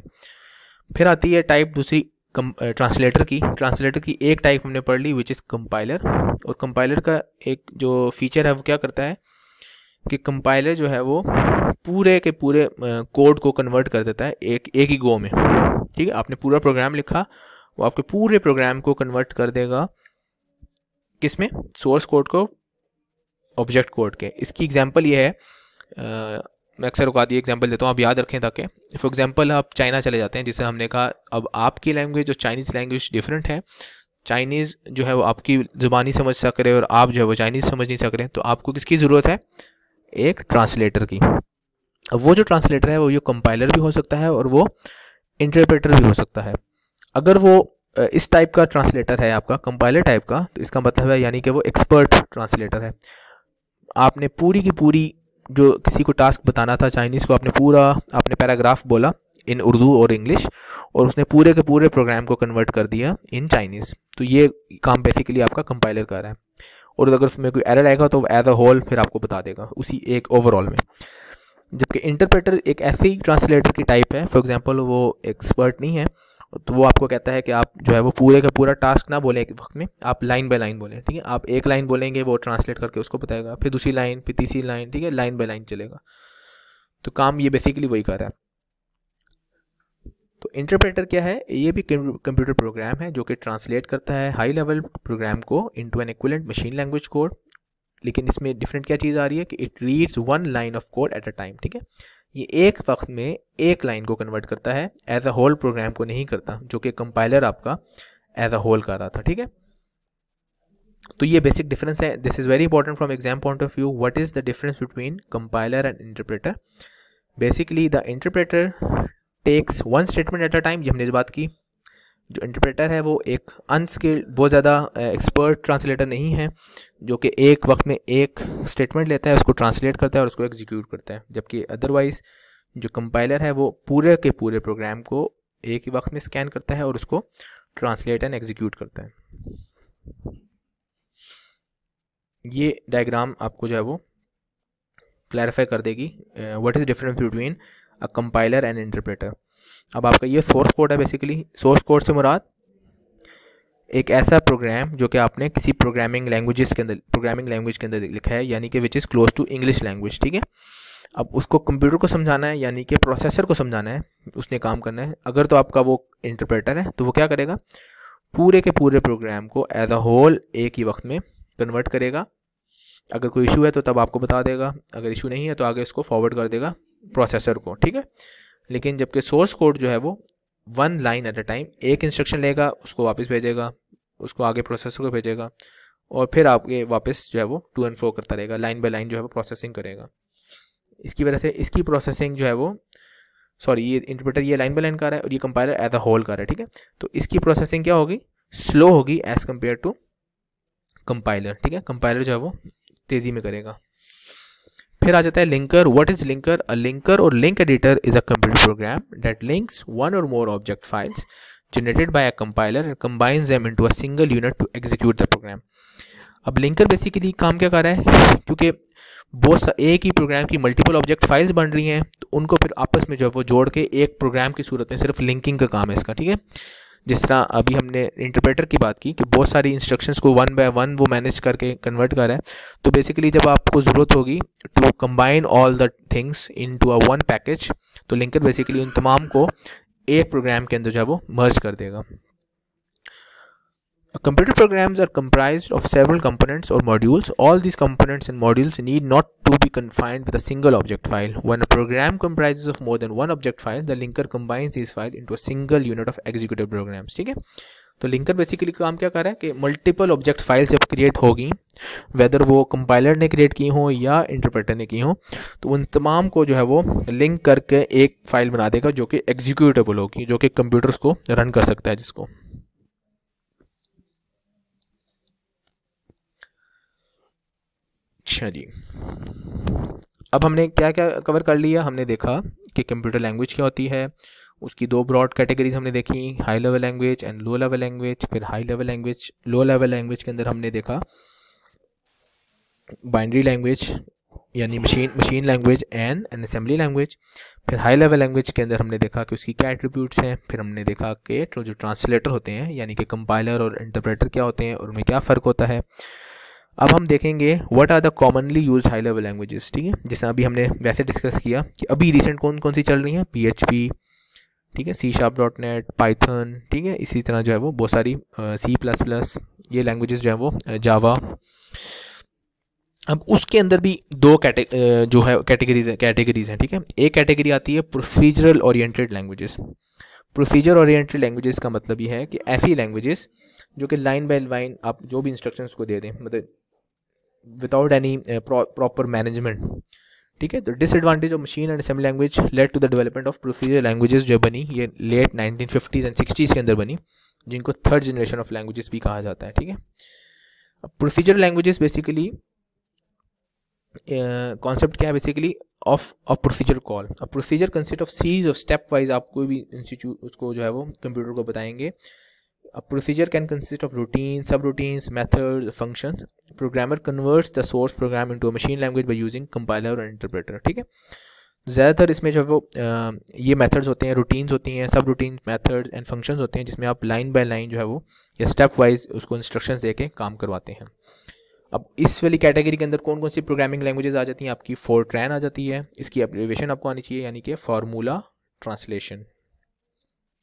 फिर आती है टाइप दूसरी ट्रांसलेटर की ट्रांसलेटर की एक टाइप हमने पढ़ ली विच इज़ कंपाइलर और कंपाइलर का एक जो फीचर है वो क्या करता है कि कंपाइलर जो है वो पूरे के पूरे कोड को कन्वर्ट कर देता है एक एक ही गो में ठीक है आपने पूरा प्रोग्राम लिखा वो आपके पूरे प्रोग्राम को कन्वर्ट कर देगा किस में सोर्स कोड को ऑब्जेक्ट कोड के इसकी एग्जांपल ये है मैं अक्सर अवकात एग्जाम्पल देता हूँ आप याद रखें ताकि फॉर एग्ज़ाम्पल आप चाइना चले जाते हैं जिसे हमने कहा अब आपकी लैंग्वेज जो चाइनीज़ लैंग्वेज डिफरेंट है चाइनीज़ जो है वो आपकी ज़ुबानी समझ सक रहे और आप जो है वो चाइनीज़ समझ नहीं सक रहे तो आपको किसकी ज़रूरत है एक ट्रांसलेटर की अब वो जो ट्रांसलेटर है वो ये कंपाइलर भी हो सकता है और वो इंटरप्रेटर भी हो सकता है अगर वो इस टाइप का ट्रांसलेटर है आपका कंपाइलर टाइप का तो इसका मतलब है यानी कि वो एक्सपर्ट ट्रांसलेटर है आपने पूरी की पूरी जो किसी को टास्क बताना था चाइनीज़ को आपने पूरा आपने पैराग्राफ बोला इन उर्दू और इंग्लिश और उसने पूरे के पूरे प्रोग्राम को कन्वर्ट कर दिया इन चाइनीज़ तो ये काम बेसिकली आपका कंपाइलर कर रहा है और अगर उसमें कोई एरर आएगा तो एज अ होल फिर आपको बता देगा उसी एक ओवरऑल में जबकि इंटरप्रेटर एक ऐसी ट्रांसलेटर की टाइप है फॉर एग्जांपल वो एक्सपर्ट नहीं है तो वो आपको कहता है कि आप जो है वो पूरे का पूरा टास्क ना बोलें एक वक्त में आप लाइन बाय लाइन बोलें ठीक है आप एक लाइन बोलेंगे वो ट्रांसलेट करके उसको बताएगा फिर दूसरी लाइन फिर तीसरी लाइन ठीक है लाइन बाय लाइन चलेगा तो काम ये बेसिकली वही कर रहा है तो इंटरप्रेटर क्या है ये भी कंप्यूटर प्रोग्राम है जो कि ट्रांसलेट करता है हाई लेवल प्रोग्राम को into an equivalent machine language code लेकिन इसमें डिफरेंट क्या चीज़ आ रही है कि it reads one line of code at a time ठीक है ये एक वक्त में एक लाइन को कन्वर्ट करता है एज अ होल प्रोग्राम को नहीं करता जो कि कंपाइलर आपका एज अ होल कर रहा था ठीक है तो ये बेसिक डिफरेंस है this is very important from exam point of view what is the difference between compiler and interpreter basically the interpreter takes one statement at a time ये हमने बात की जो इंटरप्रेटर है वो एक अनस्किल्ड बहुत ज़्यादा एक्सपर्ट ट्रांसलेटर नहीं है जो कि एक वक्त में एक स्टेटमेंट लेता है उसको ट्रांसलेट करता है और उसको एग्जीक्यूट करता है जबकि अदरवाइज़ जो कंपाइलर है वो पूरे के पूरे प्रोग्राम को एक ही वक्त में स्कैन करता है और उसको ट्रांसलेट एंड एग्जीक्यूट करता है ये डायग्राम आपको जो है वो क्लैरिफाई कर देगी what is difference between a compiler and interpreter अब आपका ये सोर्स कोड है बेसिकली सोर्स कोड से मुराद एक ऐसा प्रोग्राम जो कि आपने किसी प्रोग्रामिंग लैंग्वेजेस के अंदर प्रोग्रामिंग लैंग्वेज के अंदर लिखा है यानी कि which is close to English language ठीक है अब उसको कंप्यूटर को समझाना है यानी कि प्रोसेसर को समझाना है उसने काम करना है अगर तो आपका वो इंटरप्रेटर है तो वो क्या करेगा पूरे के पूरे प्रोग्राम को एज अ होल एक ही वक्त में कन्वर्ट करेगा अगर कोई इशू है तो तब आपको बता देगा अगर इशू नहीं है तो आगे उसको फॉरवर्ड कर देगा प्रोसेसर को ठीक है लेकिन जबकि सोर्स कोड जो है वो one line at a time एक इंस्ट्रक्शन लेगा उसको वापस भेजेगा उसको आगे प्रोसेसर को भेजेगा और फिर आपके वापस जो है वो टू एंड फ्रो करता रहेगा लाइन बाय लाइन जो है वो प्रोसेसिंग करेगा इसकी वजह से इसकी प्रोसेसिंग जो है वो सॉरी ये इंटरप्रेटर ये लाइन बाय लाइन कर रहा है और ये कंपाइलर एज अ होल कर रहा है ठीक है तो इसकी प्रोसेसिंग क्या होगी स्लो होगी एज़ कम्पेयर टू कंपाइलर ठीक है कंपाइलर जो है वो तेज़ी में करेगा फिर आ जाता है linker what is linker a linker or link editor is a computer program that links one or more object files generated by a compiler and combines them into a single unit to execute the program अब linker basically काम क्या कर रहा है क्योंकि बहुत एक ही प्रोग्राम की मल्टीपल ऑब्जेक्ट फाइल्स बन रही हैं तो उनको फिर आपस में जो है वो जोड़ के एक प्रोग्राम की सूरत में सिर्फ लिंकिंग का काम है इसका ठीक है जिस तरह अभी हमने इंटरप्रेटर की बात की कि बहुत सारी इंस्ट्रक्शंस को वन बाय वन वो मैनेज करके कन्वर्ट कर रहा है तो बेसिकली जब आपको ज़रूरत होगी to combine all the things into a one package तो लिंकर बेसिकली उन तमाम को एक प्रोग्राम के अंदर जो है वो मर्ज कर देगा computer programs are comprised of several components or modules. All these components and modules need not to be confined with a single object file. When a program comprises of more than one object file, the linker combines these files into a single unit of executive programs. ठीक है तो linker basically काम क्या कर रहा है कि multiple object files जब क्रिएट होगी वेदर वो कंपाइलर ने क्रिएट की हो या इंटरप्रेटर ने की हो तो उन तमाम को जो है वो लिंक करके एक फाइल बना देगा जो कि एग्जीक्यूटेबल होगी जो कि कंप्यूटर्स को रन कर सकता है जिसको अच्छा जी अब हमने क्या क्या कवर कर लिया हमने देखा कि कंप्यूटर लैंग्वेज क्या होती है उसकी दो ब्रॉड कैटेगरीज हमने देखी high level language and low level language फिर high level language low level language के अंदर हमने देखा बाइंड्री लैंग्वेज यानी machine machine language and an assembly language फिर हाई लेवल लैंग्वेज के अंदर हमने देखा कि उसकी क्या एट्रीब्यूट्स हैं फिर हमने देखा कि जो ट्रांसलेटर होते हैं यानी कि कंपाइलर और इंटरप्रेटर क्या होते हैं और उनमें क्या फ़र्क होता है अब हम देखेंगे what are the commonly use high level languages ठीक है जैसे अभी हमने वैसे डिस्कस किया कि अभी रिसेंट कौन कौन सी चल रही हैं पी ठीक है C sharp dot net Python ठीक है इसी तरह जो है वो बहुत सारी सी प्लस प्लस ये लैंग्वेजेस जो है वो जावा अब उसके अंदर भी दो कैटे जो है कैटेगरीज कैटेगरीज हैं ठीक है एक कैटेगरी आती है procedural oriented languages procedure oriented languages का मतलब ये है कि ऐसी लैंग्वेजेस जो कि लाइन बाय लाइन आप जो भी इंस्ट्रक्शंस को दे दें मतलब without any uh, pro proper management ठीक है तो disadvantage of machine and assembly language led to the development of procedure languages जो बनी ये लेट 1950s एंड 60s के अंदर बनी जिनको थर्ड जनरेशन ऑफ लैंग्वेजेस भी कहा जाता है ठीक है प्रोसीजर लैंग्वेजेस बेसिकली कॉन्सेप्ट क्या है basically of a procedure call a procedure consist of series of step wise आप कोई भी इंस्टीट्यूट उसको जो है वो कंप्यूटर को बताएंगे A procedure can consist of routines, subroutines, methods, functions. Programmer converts the source program into a machine language by using compiler or interpreter. ठीक है ज़्यादातर इसमें जो वो आ, ये मेथड्स होते हैं रूटीन्स होती हैं सब रूटीन मेथड्स एंड फंक्शंस होते हैं जिसमें आप लाइन बाय लाइन जो है वो या स्टेप वाइज उसको इंस्ट्रक्शंस दे के काम करवाते हैं अब इस वाली कैटेगरी के अंदर कौन कौन सी प्रोग्रामिंग लैंग्वेजेस आ जाती हैं आपकी फोरट्रैन आ जाती है इसकी एब्रिवेशन आपको आनी चाहिए यानी कि फार्मूला ट्रांसलेशन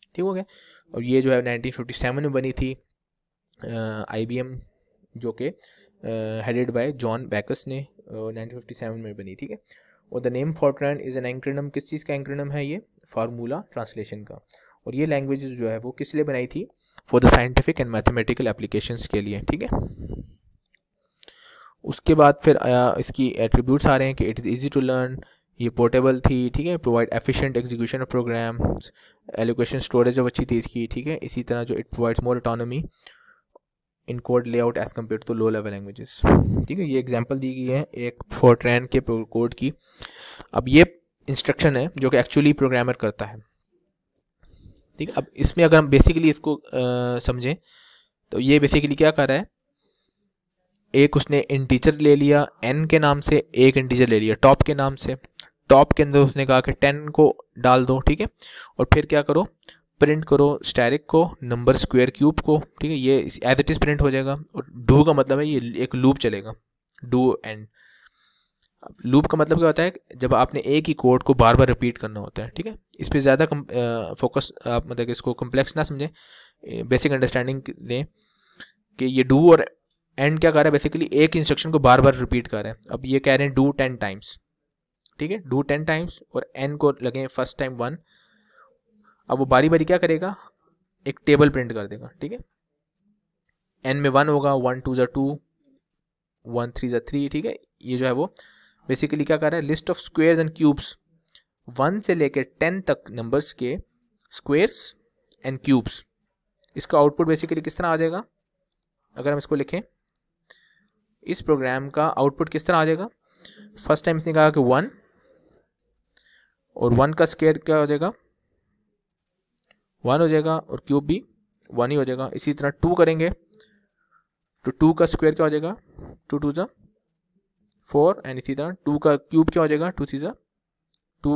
ठीक हो गया और ये जो है 1957 में बनी थी एम जो कि हेडेड बाय जॉन बैकस ने नाइनटीन फिफ्टी सेवन में बनी ठीक है और the name trend is an acronym किस चीज़ का एंक्रनम है ये फार्मूला ट्रांसलेशन का और ये लैंग्वेज जो है वो किस लिए बनाई थी for the scientific and mathematical application के लिए ठीक है उसके बाद फिर आया इसकी एट्रीब्यूट्स आ रहे हैं कि it is easy to learn ये पोर्टेबल थी ठीक है provide efficient execution of program allocation storage of अच्छी थी इसकी ठीक है इसी तरह जो it provides more autonomy in code layout as compare to low level languages ठीक है ये एग्जांपल दी गई है एक फोर्ट्रैन के कोड की अब ये इंस्ट्रक्शन है जो कि एक्चुअली प्रोग्रामर करता है ठीक है अब इसमें अगर हम बेसिकली इसको समझें तो ये बेसिकली क्या कर रहा है एक उसने इंटीजर ले लिया एन के नाम से एक इंटीजर ले लिया टॉप के नाम से टॉप के अंदर उसने कहा कि टेन को डाल दो ठीक है और फिर क्या करो प्रिंट करो स्टैरिक को नंबर स्क्वायर क्यूब को ठीक है ये एज इट इज़ प्रिंट हो जाएगा और डू का मतलब है ये एक लूप चलेगा डू एंड लूप का मतलब क्या होता है जब आपने एक ही कोड को बार बार रिपीट करना होता है ठीक है इस पर ज़्यादा फोकस आप मतलब इसको कम्प्लेक्स ना समझें बेसिक अंडरस्टैंडिंग दें कि ये डू और एंड क्या कर रहा है बेसिकली एक इंस्ट्रक्शन को बार बार रिपीट कर रहा है अब ये कह रहे हैं डू टेन टाइम्स ठीक है डू टेन टाइम्स और एन को लगे फर्स्ट टाइम वन अब वो बारी बारी क्या करेगा एक टेबल प्रिंट कर देगा ठीक है एन में वन होगा वन टू ज़ा टू वन थ्री जो थ्री ठीक है ये जो है वो बेसिकली क्या कर रहा है list of squares and cubes one से लेकर टेन तक नंबर्स के स्क्वेयर्स एंड क्यूब्स इसका आउटपुट बेसिकली किस तरह आ जाएगा अगर हम इसको लिखें इस प्रोग्राम का आउटपुट किस तरह आ जाएगा फर्स्ट टाइम इसने कहा कि वन और वन का स्केयर क्या हो जाएगा वन हो जाएगा और क्यूब भी वन ही हो जाएगा इसी तरह टू करेंगे तो टू का स्क्वायर क्या हो जाएगा टू टू ज़ा फोर एंड इसी तरह टू का क्यूब क्या हो जाएगा टू सी ज़ा two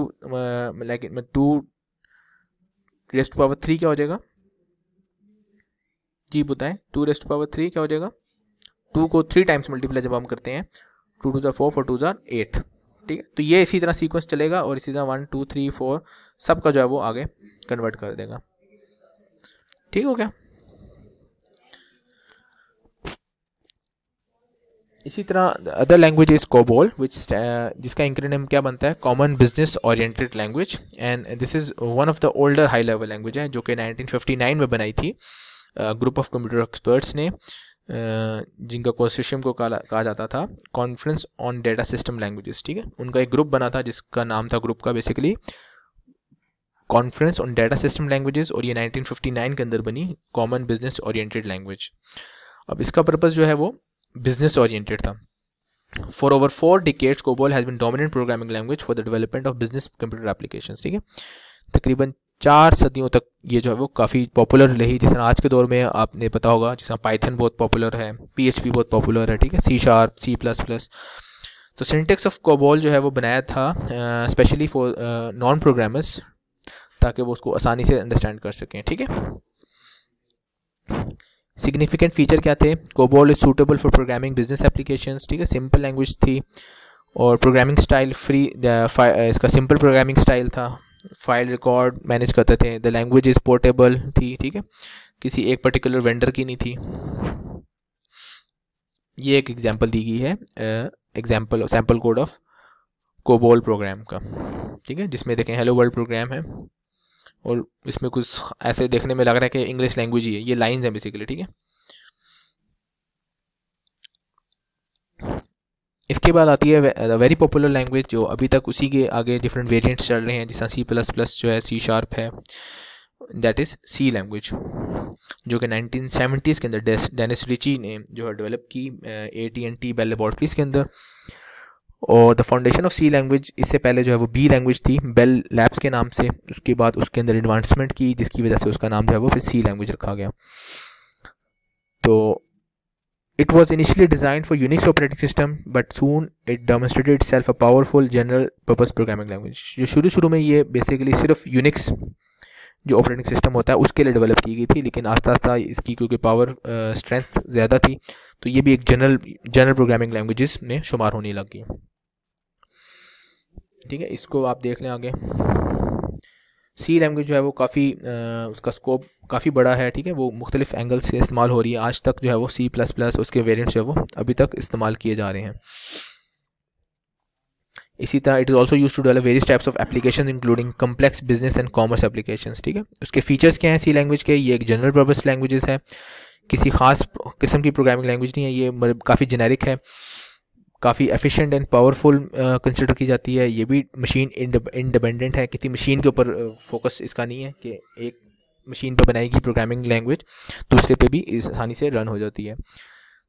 like to raised power three क्या हो जाएगा जी बताएं टू रेस्ट पावर थ्री क्या हो जाएगा टू को थ्री टाइम्स मल्टीप्लाई जब हम करते हैं टू टू ज़ा फोर फोर टू ज़ा एट ठीक है तो ये इसी तरह सीक्वेंस चलेगा और इसी तरह वन टू थ्री फोर सब का जो है वो आगे कन्वर्ट कर देगा ठीक हो गया इसी तरह other language is COBOL which जिसका इंक्रीनेम क्या बनता है common business oriented language and this is one of the older high level language है जो कि 1959 में बनाई थी ग्रुप ऑफ कंप्यूटर एक्सपर्ट्स ने uh, जिनका कोशिशियम को कहा जाता था conference on data system languages ठीक है उनका एक ग्रुप बना था जिसका नाम था ग्रुप का basically conference on data system languages और ये 1959 के अंदर बनी कॉमन बिजनेस ओरिएंटेड लैंग्वेज अब इसका पर्पज़ जो है वो बिजनेस ओरिएंटेड था for over four decades COBOL has been dominant programming language for the development of business computer application ठीक है तकरीबन चार सदियों तक ये जो है वो काफ़ी पॉपुलर रही जिस आज के दौर में आपने पता होगा जिस पाइथन बहुत पॉपुलर है पी बहुत पॉपुलर है ठीक है C sharp C plus plus तो सिंटेक्स ऑफ कोबॉल जो है वो बनाया था स्पेशली फॉर नॉन प्रोग्रामर्स ताकि वो उसको आसानी से अंडरस्टैंड कर सकें ठीक है सिग्निफिकेंट फीचर क्या थे COBOL is suitable for programming business application ठीक है सिंपल लैंग्वेज थी और प्रोग्रामिंग स्टाइल फ्री इसका सिंपल प्रोग्रामिंग स्टाइल था फाइल रिकॉर्ड मैनेज करते थे द लैंग्वेज इज़ पोर्टेबल थी ठीक है किसी एक पर्टिकुलर वेंडर की नहीं थी ये एक एग्जाम्पल दी गई है example sample code of COBOL program का ठीक है जिसमें देखें हेलो वर्ल्ड प्रोग्राम है और इसमें कुछ ऐसे देखने में लग रहा है कि इंग्लिश लैंग्वेज ही है ये लाइन्स हैं बेसिकली ठीक है इसके बाद आती है वेरी पॉपुलर लैंग्वेज जो अभी तक उसी के आगे डिफरेंट वेरियंट्स चल रहे हैं जिस सी प्लस प्लस जो है सी शार्प है दैट इज़ सी लैंग्वेज जो कि 1970s के अंदर डेनिस रिची ने जो है डेवलप की A T and T Bell laboratories के अंदर और the foundation of C language इससे पहले जो है वो बी लैंग्वेज थी बेल लैब्स के नाम से उसके बाद उसके अंदर एडवांसमेंट की जिसकी वजह से उसका नाम जो है वो फिर सी लैंग्वेज रखा गया तो It was initially designed for Unix operating system, but soon it demonstrated itself a powerful general purpose programming language. जो शुरू शुरू में ये बेसिकली सिर्फ यूनिक्स जो ऑपरेटिंग सिस्टम होता है उसके लिए डेवलप की गई थी लेकिन आस्ता आस्ता इसकी क्योंकि पावर स्ट्रेंथ ज़्यादा थी तो ये भी एक जनरल जनरल प्रोग्रामिंग लैंग्वेजेस में शुमार होने लग गई ठीक है इसको आप देख लें आगे सी लैंग्वेज जो है वो काफ़ी उसका स्कोप काफ़ी बड़ा है ठीक है वो मुख्तलिफ एंगल से इस्तेमाल हो रही है आज तक जो है वो सी प्लस प्लस उसके वेरियंट्स जो है वो अभी तक इस्तेमाल किए जा रहे हैं इसी तरह it is also use to develop various types of application including complex business and commerce application ठीक है उसके फीचर्स क्या हैं सी लैंग्वेज के ये एक जनरल पर्पज लैंग्वेज है किसी खास किस्म की प्रोग्रामिंग लैंग्वेज नहीं है ये मतलब काफ़ी जेनेरिक है काफ़ी एफिशिएंट एंड पावरफुल कंसिडर की जाती है ये भी मशीन इंडिपेंडेंट है किसी मशीन के ऊपर फोकस uh, इसका नहीं है कि एक मशीन पर बनाएगी प्रोग्रामिंग लैंग्वेज दूसरे पे भी आसानी से रन हो जाती है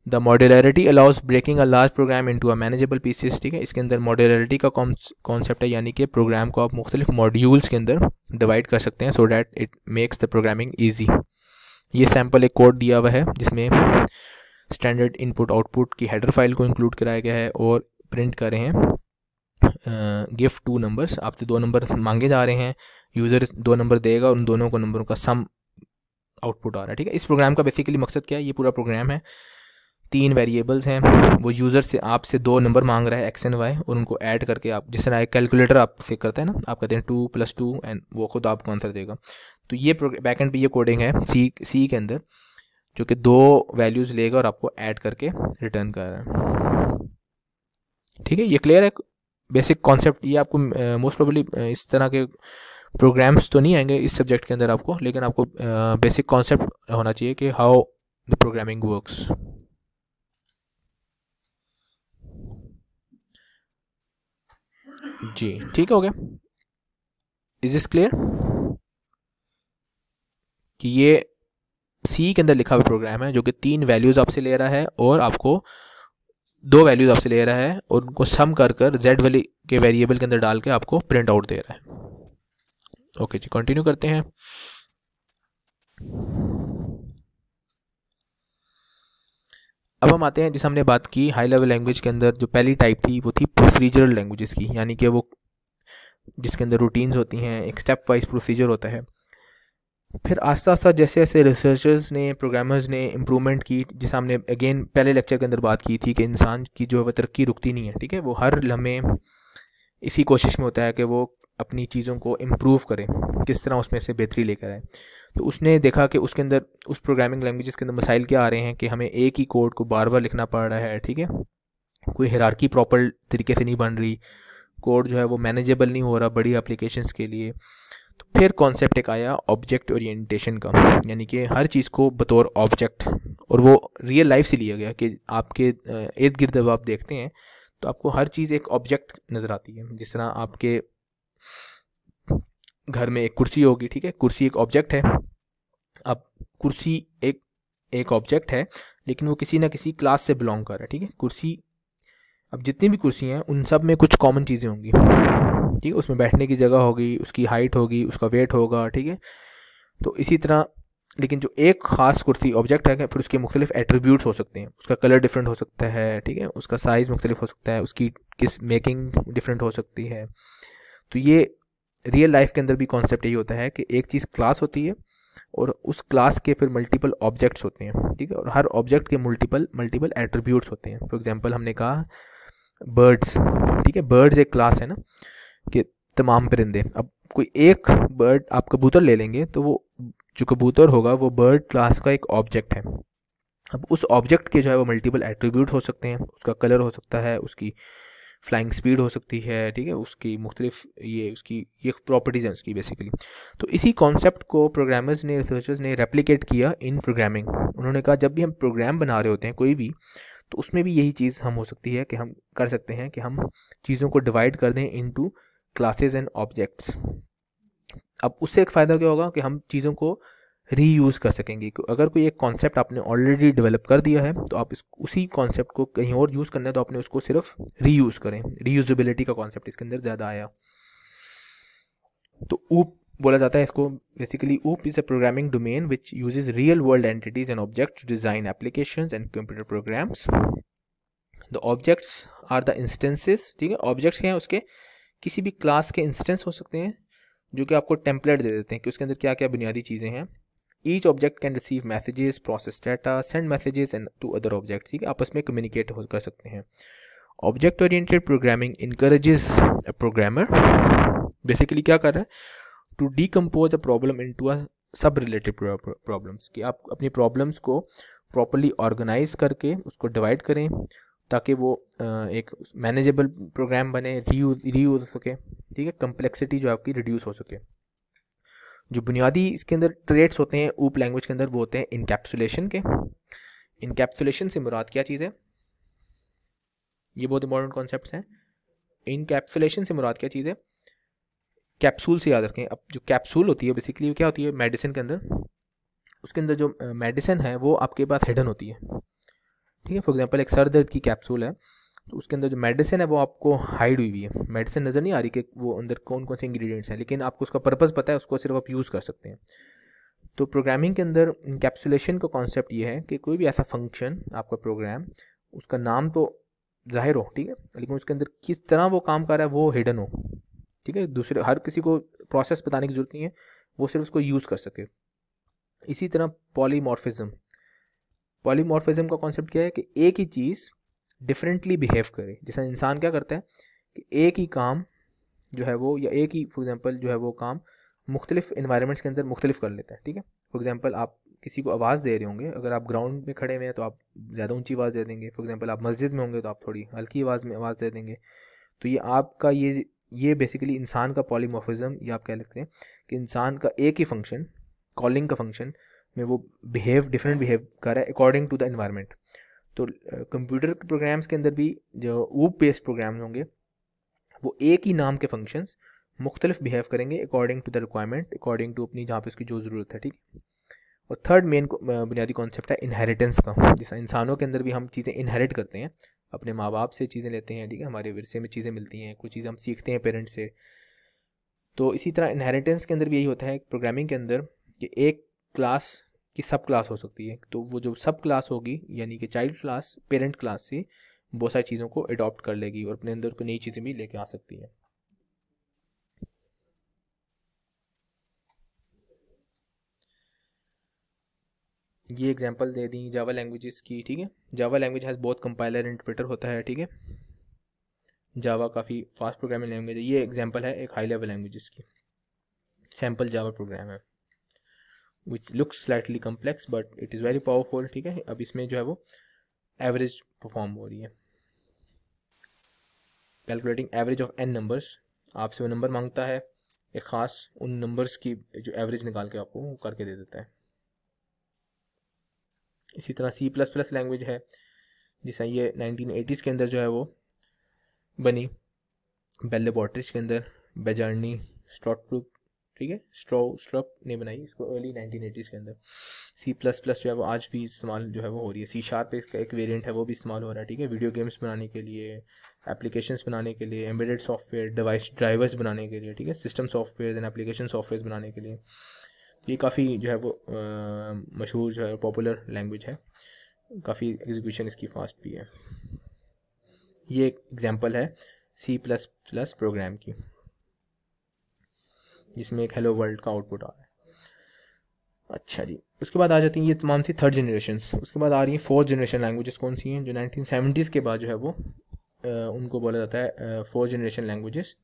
the modularity allows breaking a large program into a manageable pieces ठीक है इसके अंदर मॉडलरिटी का कॉन्सेप्ट है यानी कि प्रोग्राम को आप मुख्तलिफ मॉड्यूल्स के अंदर डिवाइड कर सकते हैं so that it makes the programming easy ये सैम्पल एक कोड दिया हुआ है जिसमें स्टैंडर्ड इनपुट आउटपुट की हेडर फाइल को इंक्लूड कराया गया है और प्रिंट कर रहे हैं गिफ्ट टू नंबर्स आपसे दो नंबर मांगे जा रहे हैं यूज़र दो नंबर देगा उन दोनों को नंबरों का सम आउटपुट आ रहा है ठीक है इस प्रोग्राम का बेसिकली मकसद क्या है ये पूरा प्रोग्राम है तीन वेरिएबल्स हैं वो यूज़र से आपसे दो नंबर मांग रहा है एक्स एंड वाई और उनको ऐड करके आप जिस तरह एक कैलकुलेटर आपसे करता है ना आप कहते हैं टू प्लस टू एंड वो खुद आपको आंसर देगा तो ये बैक एंड पे ये कोडिंग है सी सी के अंदर जो कि दो वैल्यूज़ लेगा और आपको ऐड करके रिटर्न कर रहा है ठीक है ये क्लियर है बेसिक कॉन्सेप्ट ये आपको मोस्ट प्रोबली इस तरह के प्रोग्राम्स तो नहीं आएंगे इस सब्जेक्ट के अंदर आपको लेकिन आपको बेसिक कॉन्सेप्ट होना चाहिए कि हाउ द प्रोग्रामिंग वर्क्स जी ठीक हो गया इज दिस क्लियर कि ये सी के अंदर लिखा हुआ प्रोग्राम है जो कि तीन वैल्यूज़ आपसे ले रहा है और आपको दो वैल्यूज़ आपसे ले रहा है और उनको सम कर कर जेड वाली के वेरिएबल के अंदर डाल के आपको प्रिंट आउट दे रहा है ओके जी कंटिन्यू करते हैं अब हम आते हैं जिस हमने बात की हाई लेवल लैंग्वेज के अंदर जो पहली टाइप थी वो थी प्रोसीजरल लैंग्वेजेस की यानी कि वो जिसके अंदर रूटीन्स होती हैं एक स्टेप वाइज प्रोसीजर होता है फिर आस्ता आस्ता जैसे जैसे रिसर्चर्स ने प्रोग्रामर्स ने इम्प्रूवमेंट की जिस हमने अगेन पहले लेक्चर के अंदर बात की थी कि इंसान की जो है वह तरक्की रुकती नहीं है ठीक है वो हर लम्हे इसी कोशिश में होता है कि वो अपनी चीज़ों को इम्प्रूव करें किस तरह उसमें से बेहतरी लेकर आए तो उसने देखा कि उसके अंदर उस प्रोग्रामिंग लैंग्वेज के अंदर मसाइल क्या आ रहे हैं कि हमें एक ही कोड को बार बार लिखना पड़ रहा है ठीक है कोई हरारकी प्रॉपर तरीके से नहीं बन रही कोड जो है वो मैनेजेबल नहीं हो रहा बड़ी अप्लीकेशन के लिए तो फिर कॉन्सेप्ट एक आया ऑब्जेक्ट ओरिएंटेशन का यानी कि हर चीज़ को बतौर ऑब्जेक्ट और वो रियल लाइफ से लिया गया कि आपके इर्द गिर्द जब आप देखते हैं तो आपको हर चीज़ एक ऑब्जेक्ट नज़र आती है जिस तरह आपके घर में एक कुर्सी होगी ठीक है कुर्सी एक ऑब्जेक्ट है अब कुर्सी एक एक ऑब्जेक्ट है लेकिन वो किसी ना किसी क्लास से बिलोंग कर रहा है ठीक है कुर्सी अब जितनी भी कुर्सी हैं उन सब में कुछ कॉमन चीज़ें होंगी ठीक है उसमें बैठने की जगह होगी उसकी हाइट होगी उसका वेट होगा ठीक है तो इसी तरह लेकिन जो एक ख़ास कुर्सी ऑब्जेक्ट है फिर उसके मुख्तलिफ एट्रीब्यूट्स हो सकते हैं उसका कलर डिफरेंट हो सकता है ठीक है उसका साइज़ मुख्तलिफ हो सकता है उसकी किस मेकिंग डिफरेंट हो सकती है तो ये रियल लाइफ के अंदर भी कॉन्सेप्ट यही होता है कि एक चीज़ क्लास होती है और उस क्लास के फिर मल्टीपल ऑब्जेक्ट्स होते हैं ठीक है और हर ऑब्जेक्ट के मल्टीपल मल्टीपल एट्रीब्यूट्स होते हैं फॉर एग्जांपल हमने कहा बर्ड्स ठीक है बर्ड्स एक क्लास है ना कि तमाम परिंदे अब कोई एक बर्ड आप कबूतर ले लेंगे तो वो जो कबूतर होगा वो बर्ड क्लास का एक ऑब्जेक्ट है अब उस ऑब्जेक्ट के जो है वो मल्टीपल एट्रीब्यूट हो सकते हैं उसका कलर हो सकता है उसकी फ्लाइंग स्पीड हो सकती है ठीक है उसकी मुख्तलिफ ये उसकी ये प्रॉपर्टीज़ हैं उसकी बेसिकली तो इसी कॉन्सेप्ट को प्रोग्रामर्स ने रिसर्चर्स ने रेप्लिकेट किया इन प्रोग्रामिंग उन्होंने कहा जब भी हम प्रोग्राम बना रहे होते हैं कोई भी तो उसमें भी यही चीज़ हम हो सकती है कि हम कर सकते हैं कि हम चीज़ों को डिवाइड कर दें इनटू क्लासेस एंड ऑब्जेक्ट्स अब उससे एक फ़ायदा क्या होगा कि हम चीज़ों को रीयूज़ कर सकेंगे अगर कोई एक कॉन्सेप्ट आपने ऑलरेडी डेवलप कर दिया है तो आप इस उसी कॉन्सेप्ट को कहीं और यूज़ करना है तो आपने उसको सिर्फ रीयूज़ करें रीयूजबिलिटी का कॉन्सेप्ट इसके अंदर ज़्यादा आया तो ऊप बोला जाता है इसको basically OOP is a programming domain which use real world entities and object to design application and computer programs the objects are the instances ठीक है ऑब्जेक्ट्स क्या हैं उसके किसी भी क्लास के इंस्टेंस हो सकते हैं जो कि आपको टेम्पलेट दे देते हैं कि उसके अंदर क्या क्या बुनियादी चीज़ें हैं each object can receive messages process data send messages and to other object ठीक है आपस में कम्युनिकेट हो कर सकते हैं object oriented programming encourages a programmer basically क्या कर रहा है to decompose a problem into a sub related problems कि आप अपनी प्रॉब्लम्स को प्रॉपरली ऑर्गेनाइज करके उसको डिवाइड करें ताकि वो एक मैनेजेबल प्रोग्राम बने री रीयूज हो सके ठीक है कम्प्लेक्सिटी जो आपकी रिड्यूस हो सके जो बुनियादी इसके अंदर ट्रेड्स होते हैं ऊप लैंग्वेज के अंदर वो होते हैं इनकेप्सुलेशन के इनकेप्सुलेशन से मुराद क्या चीज़ है ये बहुत इंपॉर्टेंट कॉन्सेप्ट हैं इनकेप्सुलेशन से मुराद क्या चीज़ है कैप्सूल से याद रखें अब जो कैप्सूल होती है बेसिकली वो क्या होती है मेडिसिन के अंदर उसके अंदर जो मेडिसिन है वो आपके पास हिडन होती है ठीक है फॉर एग्जाम्पल एक सर दर्द की कैप्सूल है तो उसके अंदर जो मेडिसिन है वो आपको हाइड हुई हुई है मेडिसिन नज़र नहीं आ रही कि वो अंदर कौन कौन से इंग्रेडिएंट्स हैं लेकिन आपको उसका पर्पज़ पता है उसको सिर्फ आप यूज़ कर सकते हैं तो प्रोग्रामिंग के अंदर कैप्सुलेशन का कॉन्सेप्ट ये है कि कोई भी ऐसा फंक्शन आपका प्रोग्राम उसका नाम तो जाहिर हो ठीक है लेकिन उसके अंदर किस तरह वो काम कर रहा है वो हिडन हो ठीक है दूसरे हर किसी को प्रोसेस बताने की ज़रूरत नहीं है वो सिर्फ उसको यूज़ कर सके इसी तरह पॉलीमॉर्फिज्म पॉलीमॉर्फिज्म का कॉन्सेप्ट क्या है कि एक ही चीज़ डिफरेंटली बिहेव करे जैसा इंसान क्या करता है कि एक ही काम जो है वो या एक ही फॉर एग्ज़ाम्पल जो है वो काम मुख्तलिफ इन्वायरमेंट्स के अंदर मुख्तलिफ कर लेता है ठीक है फॉर एग्ज़ाम्पल आप किसी को आवाज़ दे रहे होंगे अगर आप ग्राउंड में खड़े हुए हैं तो आप ज़्यादा ऊंची आवाज़ दे देंगे फॉर एग्ज़ाम्पल आप मस्जिद में होंगे तो आप थोड़ी हल्की आवाज़ में आवाज़ दे देंगे तो ये आपका ये ये बेसिकली इंसान का पॉलीमोफिज्म या आप कह सकते हैं कि इंसान का एक ही फंक्शन कॉलिंग का फंक्शन में वो बिहेव डिफरेंट बिहेव कर रहा है अकॉर्डिंग टू द इन्वायरमेंट तो कंप्यूटर प्रोग्राम्स के अंदर भी जो ऊप बेस्ड प्रोग्राम होंगे वो एक ही नाम के फंक्शंस मुख्तलिफ बिहेव करेंगे according to the requirement according to अपनी जहाँ पे उसकी जो ज़रूरत है ठीक है और थर्ड मेन बुनियादी कॉन्सेप्ट है इनहेरिटेंस का जैसा इंसानों के अंदर भी हम चीज़ें इनहेरिट करते हैं अपने माँ बाप से चीज़ें लेते हैं ठीक है हमारे विरसे में चीज़ें मिलती हैं कुछ चीज़ें हम सीखते हैं पेरेंट्स से तो इसी तरह इनहेरिटेंस के अंदर भी यही होता है प्रोग्रामिंग के अंदर कि एक क्लास की सब क्लास हो सकती है तो वो जो सब क्लास होगी यानी कि चाइल्ड क्लास पेरेंट क्लास से बहुत सारी चीज़ों को अडॉप्ट कर लेगी और अपने अंदर कोई नई चीज़ें भी लेके आ सकती हैं ये एग्जांपल दे दी जावा लैंग्वेजेस की ठीक है जावा लैंग्वेज हैज़ बहुत कंपाइलर इंटरप्रेटर होता है ठीक है जावा काफ़ी फास्ट प्रोग्रामिंग लैंग्वेज है ये एग्जांपल है एक हाई लेवल लैंग्वेजेस की सैम्पल जावा प्रोग्राम है which looks slightly complex but it is very powerful ठीक है अब इसमें जो है वो एवरेज परफॉर्म हो रही है calculating average of N numbers आपसे वो नंबर मांगता है एक ख़ास उन नंबर्स की जो एवरेज निकाल के आपको करके दे देता है इसी तरह सी प्लस प्लस लैंग्वेज है जैसा ये नाइनटीन एटीज़ के अंदर जो है वो बनी बेल लेबॉर्ट्रिज के अंदर बेजारनी स्ट्रॉटफ्रूप ठीक है स्ट्रॉ स्ट्रॉप ने बनाई इसको अर्ली नाइनटीन एटीज़ के अंदर सी प्लस प्लस जो है वो आज भी इस्तेमाल जो है वो हो रही है सी शार्प इसका एक वेरिएंट है वो भी इस्तेमाल हो रहा है ठीक है वीडियो गेम्स बनाने के लिए एप्लीकेशन बनाने के लिए एम्बेडेड सॉफ्टवेयर डिवाइस ड्राइवर्स बनाने के लिए ठीक है system software and application software बनाने के लिए ये काफ़ी जो है वो मशहूर जो है पॉपुलर लैंग्वेज है काफ़ी एग्जीक्यूशन इसकी फास्ट भी है ये एक एग्जाम्पल है सी प्लस प्लस प्रोग्राम की जिसमें एक हेलो वर्ल्ड का आउटपुट आ रहा है अच्छा जी उसके बाद आ जाती हैं ये तमाम थी थर्ड जनरेशन उसके बाद आ रही हैं फोर्थ जनरेशन लैंग्वेजेस कौन सी हैं जो नाइनटीन सेवेंटीज़ के बाद जो है वो आ, उनको बोला जाता है फोर्थ जनरेशन लैंग्वेजेस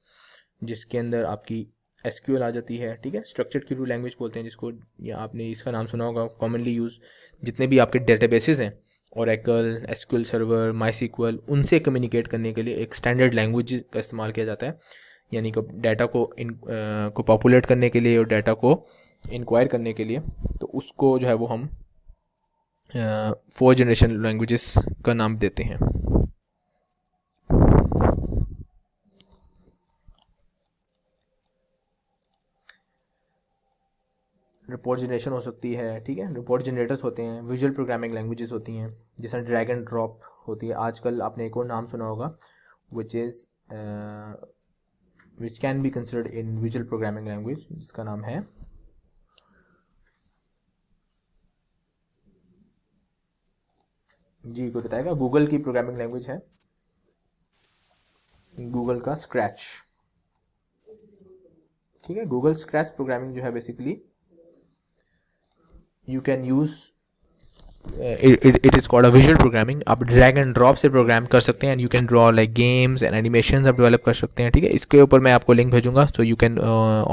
जिसके अंदर आपकी एस आ जाती है ठीक है स्ट्रक्चर की रू लैंग्वेज बोलते हैं जिसको या आपने इसका नाम सुना होगा कॉमनली यूज़ जितने भी आपके डेटाबेसेस हैं और एक्ल एस सर्वर माई उनसे कम्युनिकेट करने के लिए एक स्टैंडर्ड लैंग्वेज का इस्तेमाल किया जाता है यानी कि डाटा को इन को पॉपुलेट करने के लिए और डाटा को इंक्वायर करने के लिए तो उसको जो है वो हम फोर जनरेशन लैंग्वेजेस का नाम देते हैं रिपोर्ट जनरेशन हो सकती है ठीक है रिपोर्ट जनरेटर्स होते हैं विजुअल प्रोग्रामिंग लैंग्वेजेस होती हैं जैसे ड्रैग एंड ड्रॉप होती है आजकल आपने एक और नाम सुना होगा which is which can be considered in visual programming language जिसका नाम है जी कोई बताएगा गूगल की प्रोग्रामिंग लैंग्वेज है गूगल का स्क्रैच ठीक है गूगल स्क्रैच प्रोग्रामिंग जो है basically you can use it is called a visual programming आप ड्रैग एंड ड्रॉप से प्रोग्राम कर सकते हैं and you can draw like games and animation आप डेवलप कर सकते हैं ठीक है इसके ऊपर मैं आपको लिंक भेजूंगा so you can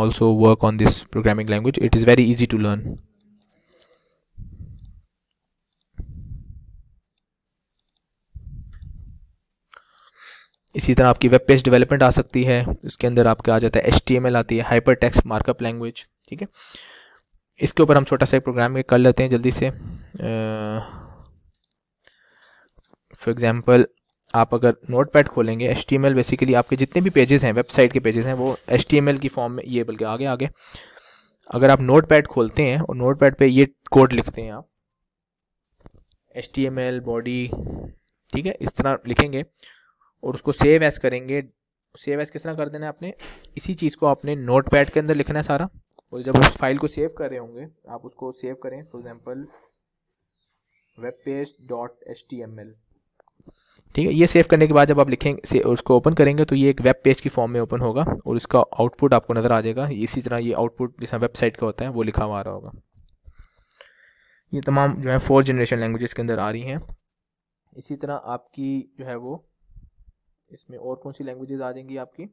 also work on this programming language it is very easy to learn इसी तरह आपकी वेब पेज डेवलपमेंट आ सकती है उसके अंदर आपके आ जाता है एच आती है हाइपर टेक्स मार्कअप लैंग्वेज ठीक है इसके ऊपर हम छोटा सा एक प्रोग्राम कर लेते हैं जल्दी से फॉर एग्ज़ाम्पल आप अगर नोट पैड खोलेंगे H T M L basically आपके जितने भी पेजेस हैं वेबसाइट के पेजेस हैं वो एच टी एम एल की फॉर्म में ये बल्कि आगे आगे अगर आप नोट पैड खोलते हैं और नोट पैड पर ये कोड लिखते हैं आप H T M L body ठीक है इस तरह लिखेंगे और उसको सेव एस करेंगे सेव एस किस तरह कर देना है आपने इसी चीज़ को आपने नोट पैड के अंदर लिखना है सारा और जब उस फाइल को सेव कर रहे होंगे आप उसको सेव करें for example web page dot H T M L ठीक है ये सेव करने के बाद जब आप लिखेंगे उसको ओपन करेंगे तो ये एक वेब पेज की फॉर्म में ओपन होगा और इसका आउटपुट आपको नज़र आ जाएगा इसी तरह ये आउटपुट जैसा वेबसाइट का होता है वो लिखा हुआ आ रहा होगा ये तमाम जो है फोर जनरेशन लैंग्वेजेस के अंदर आ रही हैं इसी तरह आपकी जो है वो इसमें और कौन सी लैंग्वेजेस आ जाएंगी आपकी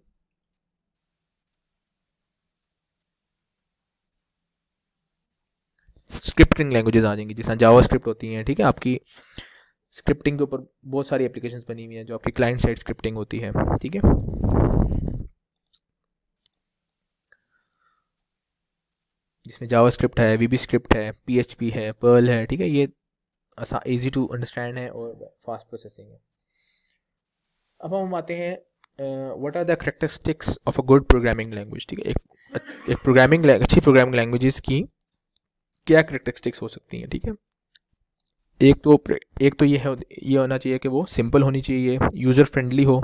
स्क्रिप्टिंग लैंग्वेजेस आ जाएंगी जिस जावा स्क्रिप्ट होती हैं ठीक है आपकी स्क्रिप्टिंग के ऊपर बहुत सारी एप्लीकेशंस बनी हुई हैं जो आपकी क्लाइंट साइड स्क्रिप्टिंग होती है ठीक है जिसमें जावा स्क्रिप्ट है वी स्क्रिप्ट है पी है पर्ल है ठीक है ये ईजी टू अंडरस्टैंड है और फास्ट प्रोसेसिंग है अब हम आते हैं what are the characteristics of a good programming language ठीक है एक एक प्रोग्रामिंग अच्छी प्रोग्रामिंग लैंग्वेजेस की क्या करेक्टरिस्टिक्स हो सकती हैं ठीक है थीके? एक तो एक तो ये है ये होना चाहिए कि वो सिंपल होनी चाहिए यूज़र फ्रेंडली हो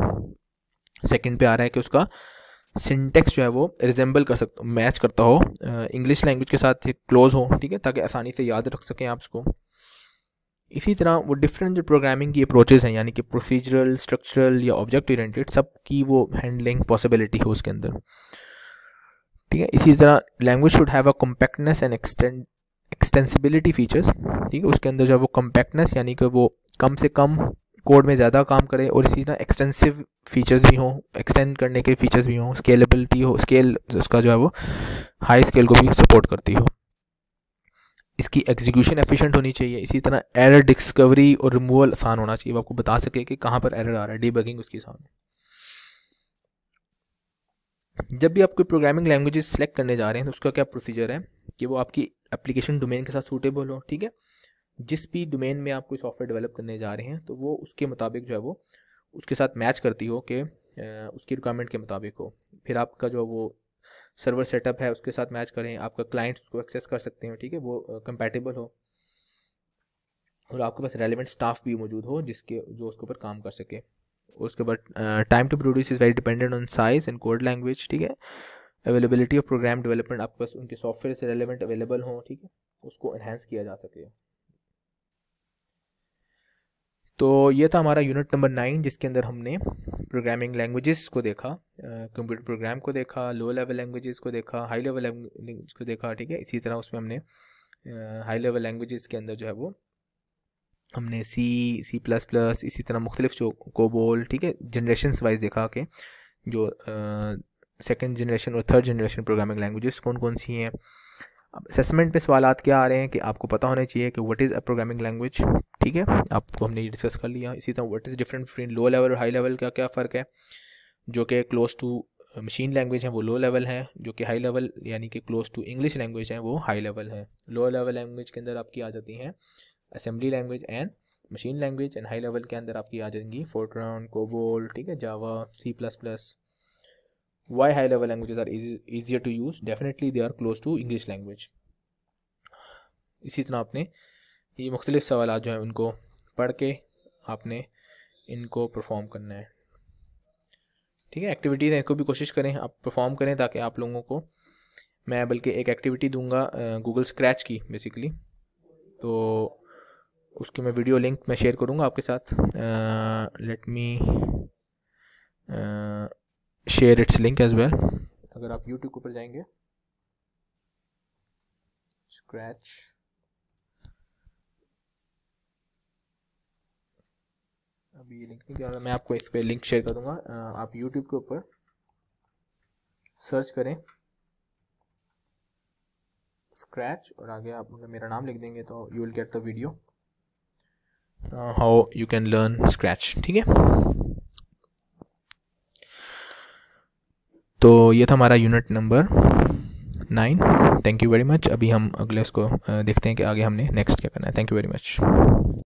सेकंड पे आ रहा है कि उसका सिंटेक्स जो है वो रिजेंबल कर सकता मैच करता हो इंग्लिश लैंग्वेज के साथ क्लोज हो ठीक है ताकि आसानी से याद रख सकें आप उसको इसी तरह वो डिफरेंट जो प्रोग्रामिंग की अप्रोचेज हैं यानी कि प्रोसीजरल स्ट्रक्चरल या ऑब्जेक्ट ओरिएंटेड सब की वो हैंडलिंग पॉसिबिलिटी हो उसके अंदर ठीक है इसी तरह language should have a compactness and extend extensibility features ठीक है उसके अंदर जो है वो कम्पैक्टनेस यानी कि वो कम से कम कोड में ज़्यादा काम करें और इसी तरह एक्सटेंसिव फीचर्स भी हों एक्सटेंड करने के फीचर्स भी हों स्केलेबिलिटी हो स्केल उसका जो है वो हाई स्केल को भी सपोर्ट करती हो इसकी एग्जीक्यूशन एफिशिएंट होनी चाहिए इसी तरह एरर डिस्कवरी और रिमूवल आसान होना चाहिए वो आपको बता सके कि कहाँ पर एरर आ रहा है डीबगिंग उसकी आसान जब भी आप कोई प्रोग्रामिंग लैंग्वेज सेलेक्ट करने जा रहे हैं तो उसका क्या प्रोसीजर है कि वो आपकी एप्लीकेशन डोमेन के साथ सूटेबल हो ठीक है जिस भी डोमेन में आप कोई सॉफ्टवेयर डेवलप करने जा रहे हैं तो वो उसके मुताबिक जो है वो उसके साथ मैच करती हो कि उसकी रिक्वायरमेंट के मुताबिक हो फिर आपका जो वो सर्वर सेटअप है उसके साथ मैच करें आपका क्लाइंट उसको एक्सेस कर सकते हैं ठीक है वो कंपेटेबल हो और आपके पास रेलिवेंट स्टाफ भी मौजूद हो जिसके जो उसके ऊपर काम कर सके उसके बाद time to produce is very dependent on size and code language ठीक है अवेलेबिलिटी ऑफ प्रोग्राम डेवलपमेंट आपके पास उनके सॉफ्टवेयर से रेलिवेंट अवेलेबल हो ठीक है उसको इन्हेंस किया जा सके तो ये था हमारा यूनिट नंबर नाइन जिसके अंदर हमने प्रोग्रामिंग लैंग्वेजेस को देखा कंप्यूटर प्रोग्राम को देखा लो लेवल लैंग्वेजेस को देखा हाई लेवल लैंग्वेज को देखा ठीक है इसी तरह उसमें हमने हाई लेवल लैंग्वेजेस के अंदर जो है वो हमने सी सी प्लस प्लस इसी तरह मुख्तलिफ जो कोबोल ठीक है जनरेशन वाइज देखा कि जो सेकेंड जनरेशन और थर्ड जनरेशन प्रोग्रामिंग लैंग्वेजेस कौन कौन सी हैं अब असेसमेंट पे सवाल क्या आ रहे हैं कि आपको पता होना चाहिए कि what is a programming language ठीक है आपको हमने ये डिस्कस कर लिया इसी तरह what is different between low level और हाई लेवल का क्या फ़र्क है जो कि क्लोज टू मशीन लैंग्वेज है वो लो लेवल है जो कि हाई लेवल यानी कि क्लोज टू इंग्लिश लैंग्वेज है वो हाई लेवल है लो लेवल लैंग्वेज के अंदर आपकी आ जाती हैं assembly language and machine language and high level के अंदर आपकी आ जाएंगी फोर्ट्रॉन कोबोल ठीक है Java C plus plus why high level language are easier to use definitely they are close to English language इसी तरह आपने ये मुख्तलि सवाल जो हैं उनको पढ़ के आपने इनको परफॉर्म करना है ठीक है एक्टिविटीज़ हैं इनको भी कोशिश करें आप परफॉर्म करें ताकि आप लोगों को मैं बल्कि एक एक्टिविटी दूंगा गूगल स्क्रैच की बेसिकली तो उसकी मैं वीडियो लिंक मैं शेयर करूँगा आपके साथ let me share its link as well अगर आप यूट्यूब के ऊपर जाएंगे स्क्रैच अभी ये लिंक नहीं जा रहा मैं आपको इस पर लिंक शेयर कर दूंगा आप यूट्यूब के ऊपर सर्च करें स्क्रैच और आगे आप मतलब मेरा नाम लिख देंगे तो you will get the video how you can learn Scratch ठीक है तो ये था हमारा unit number nine thank you very much अभी हम अगले उसको देखते हैं कि आगे हमने नेक्स्ट क्या करना है थैंक यू वेरी मच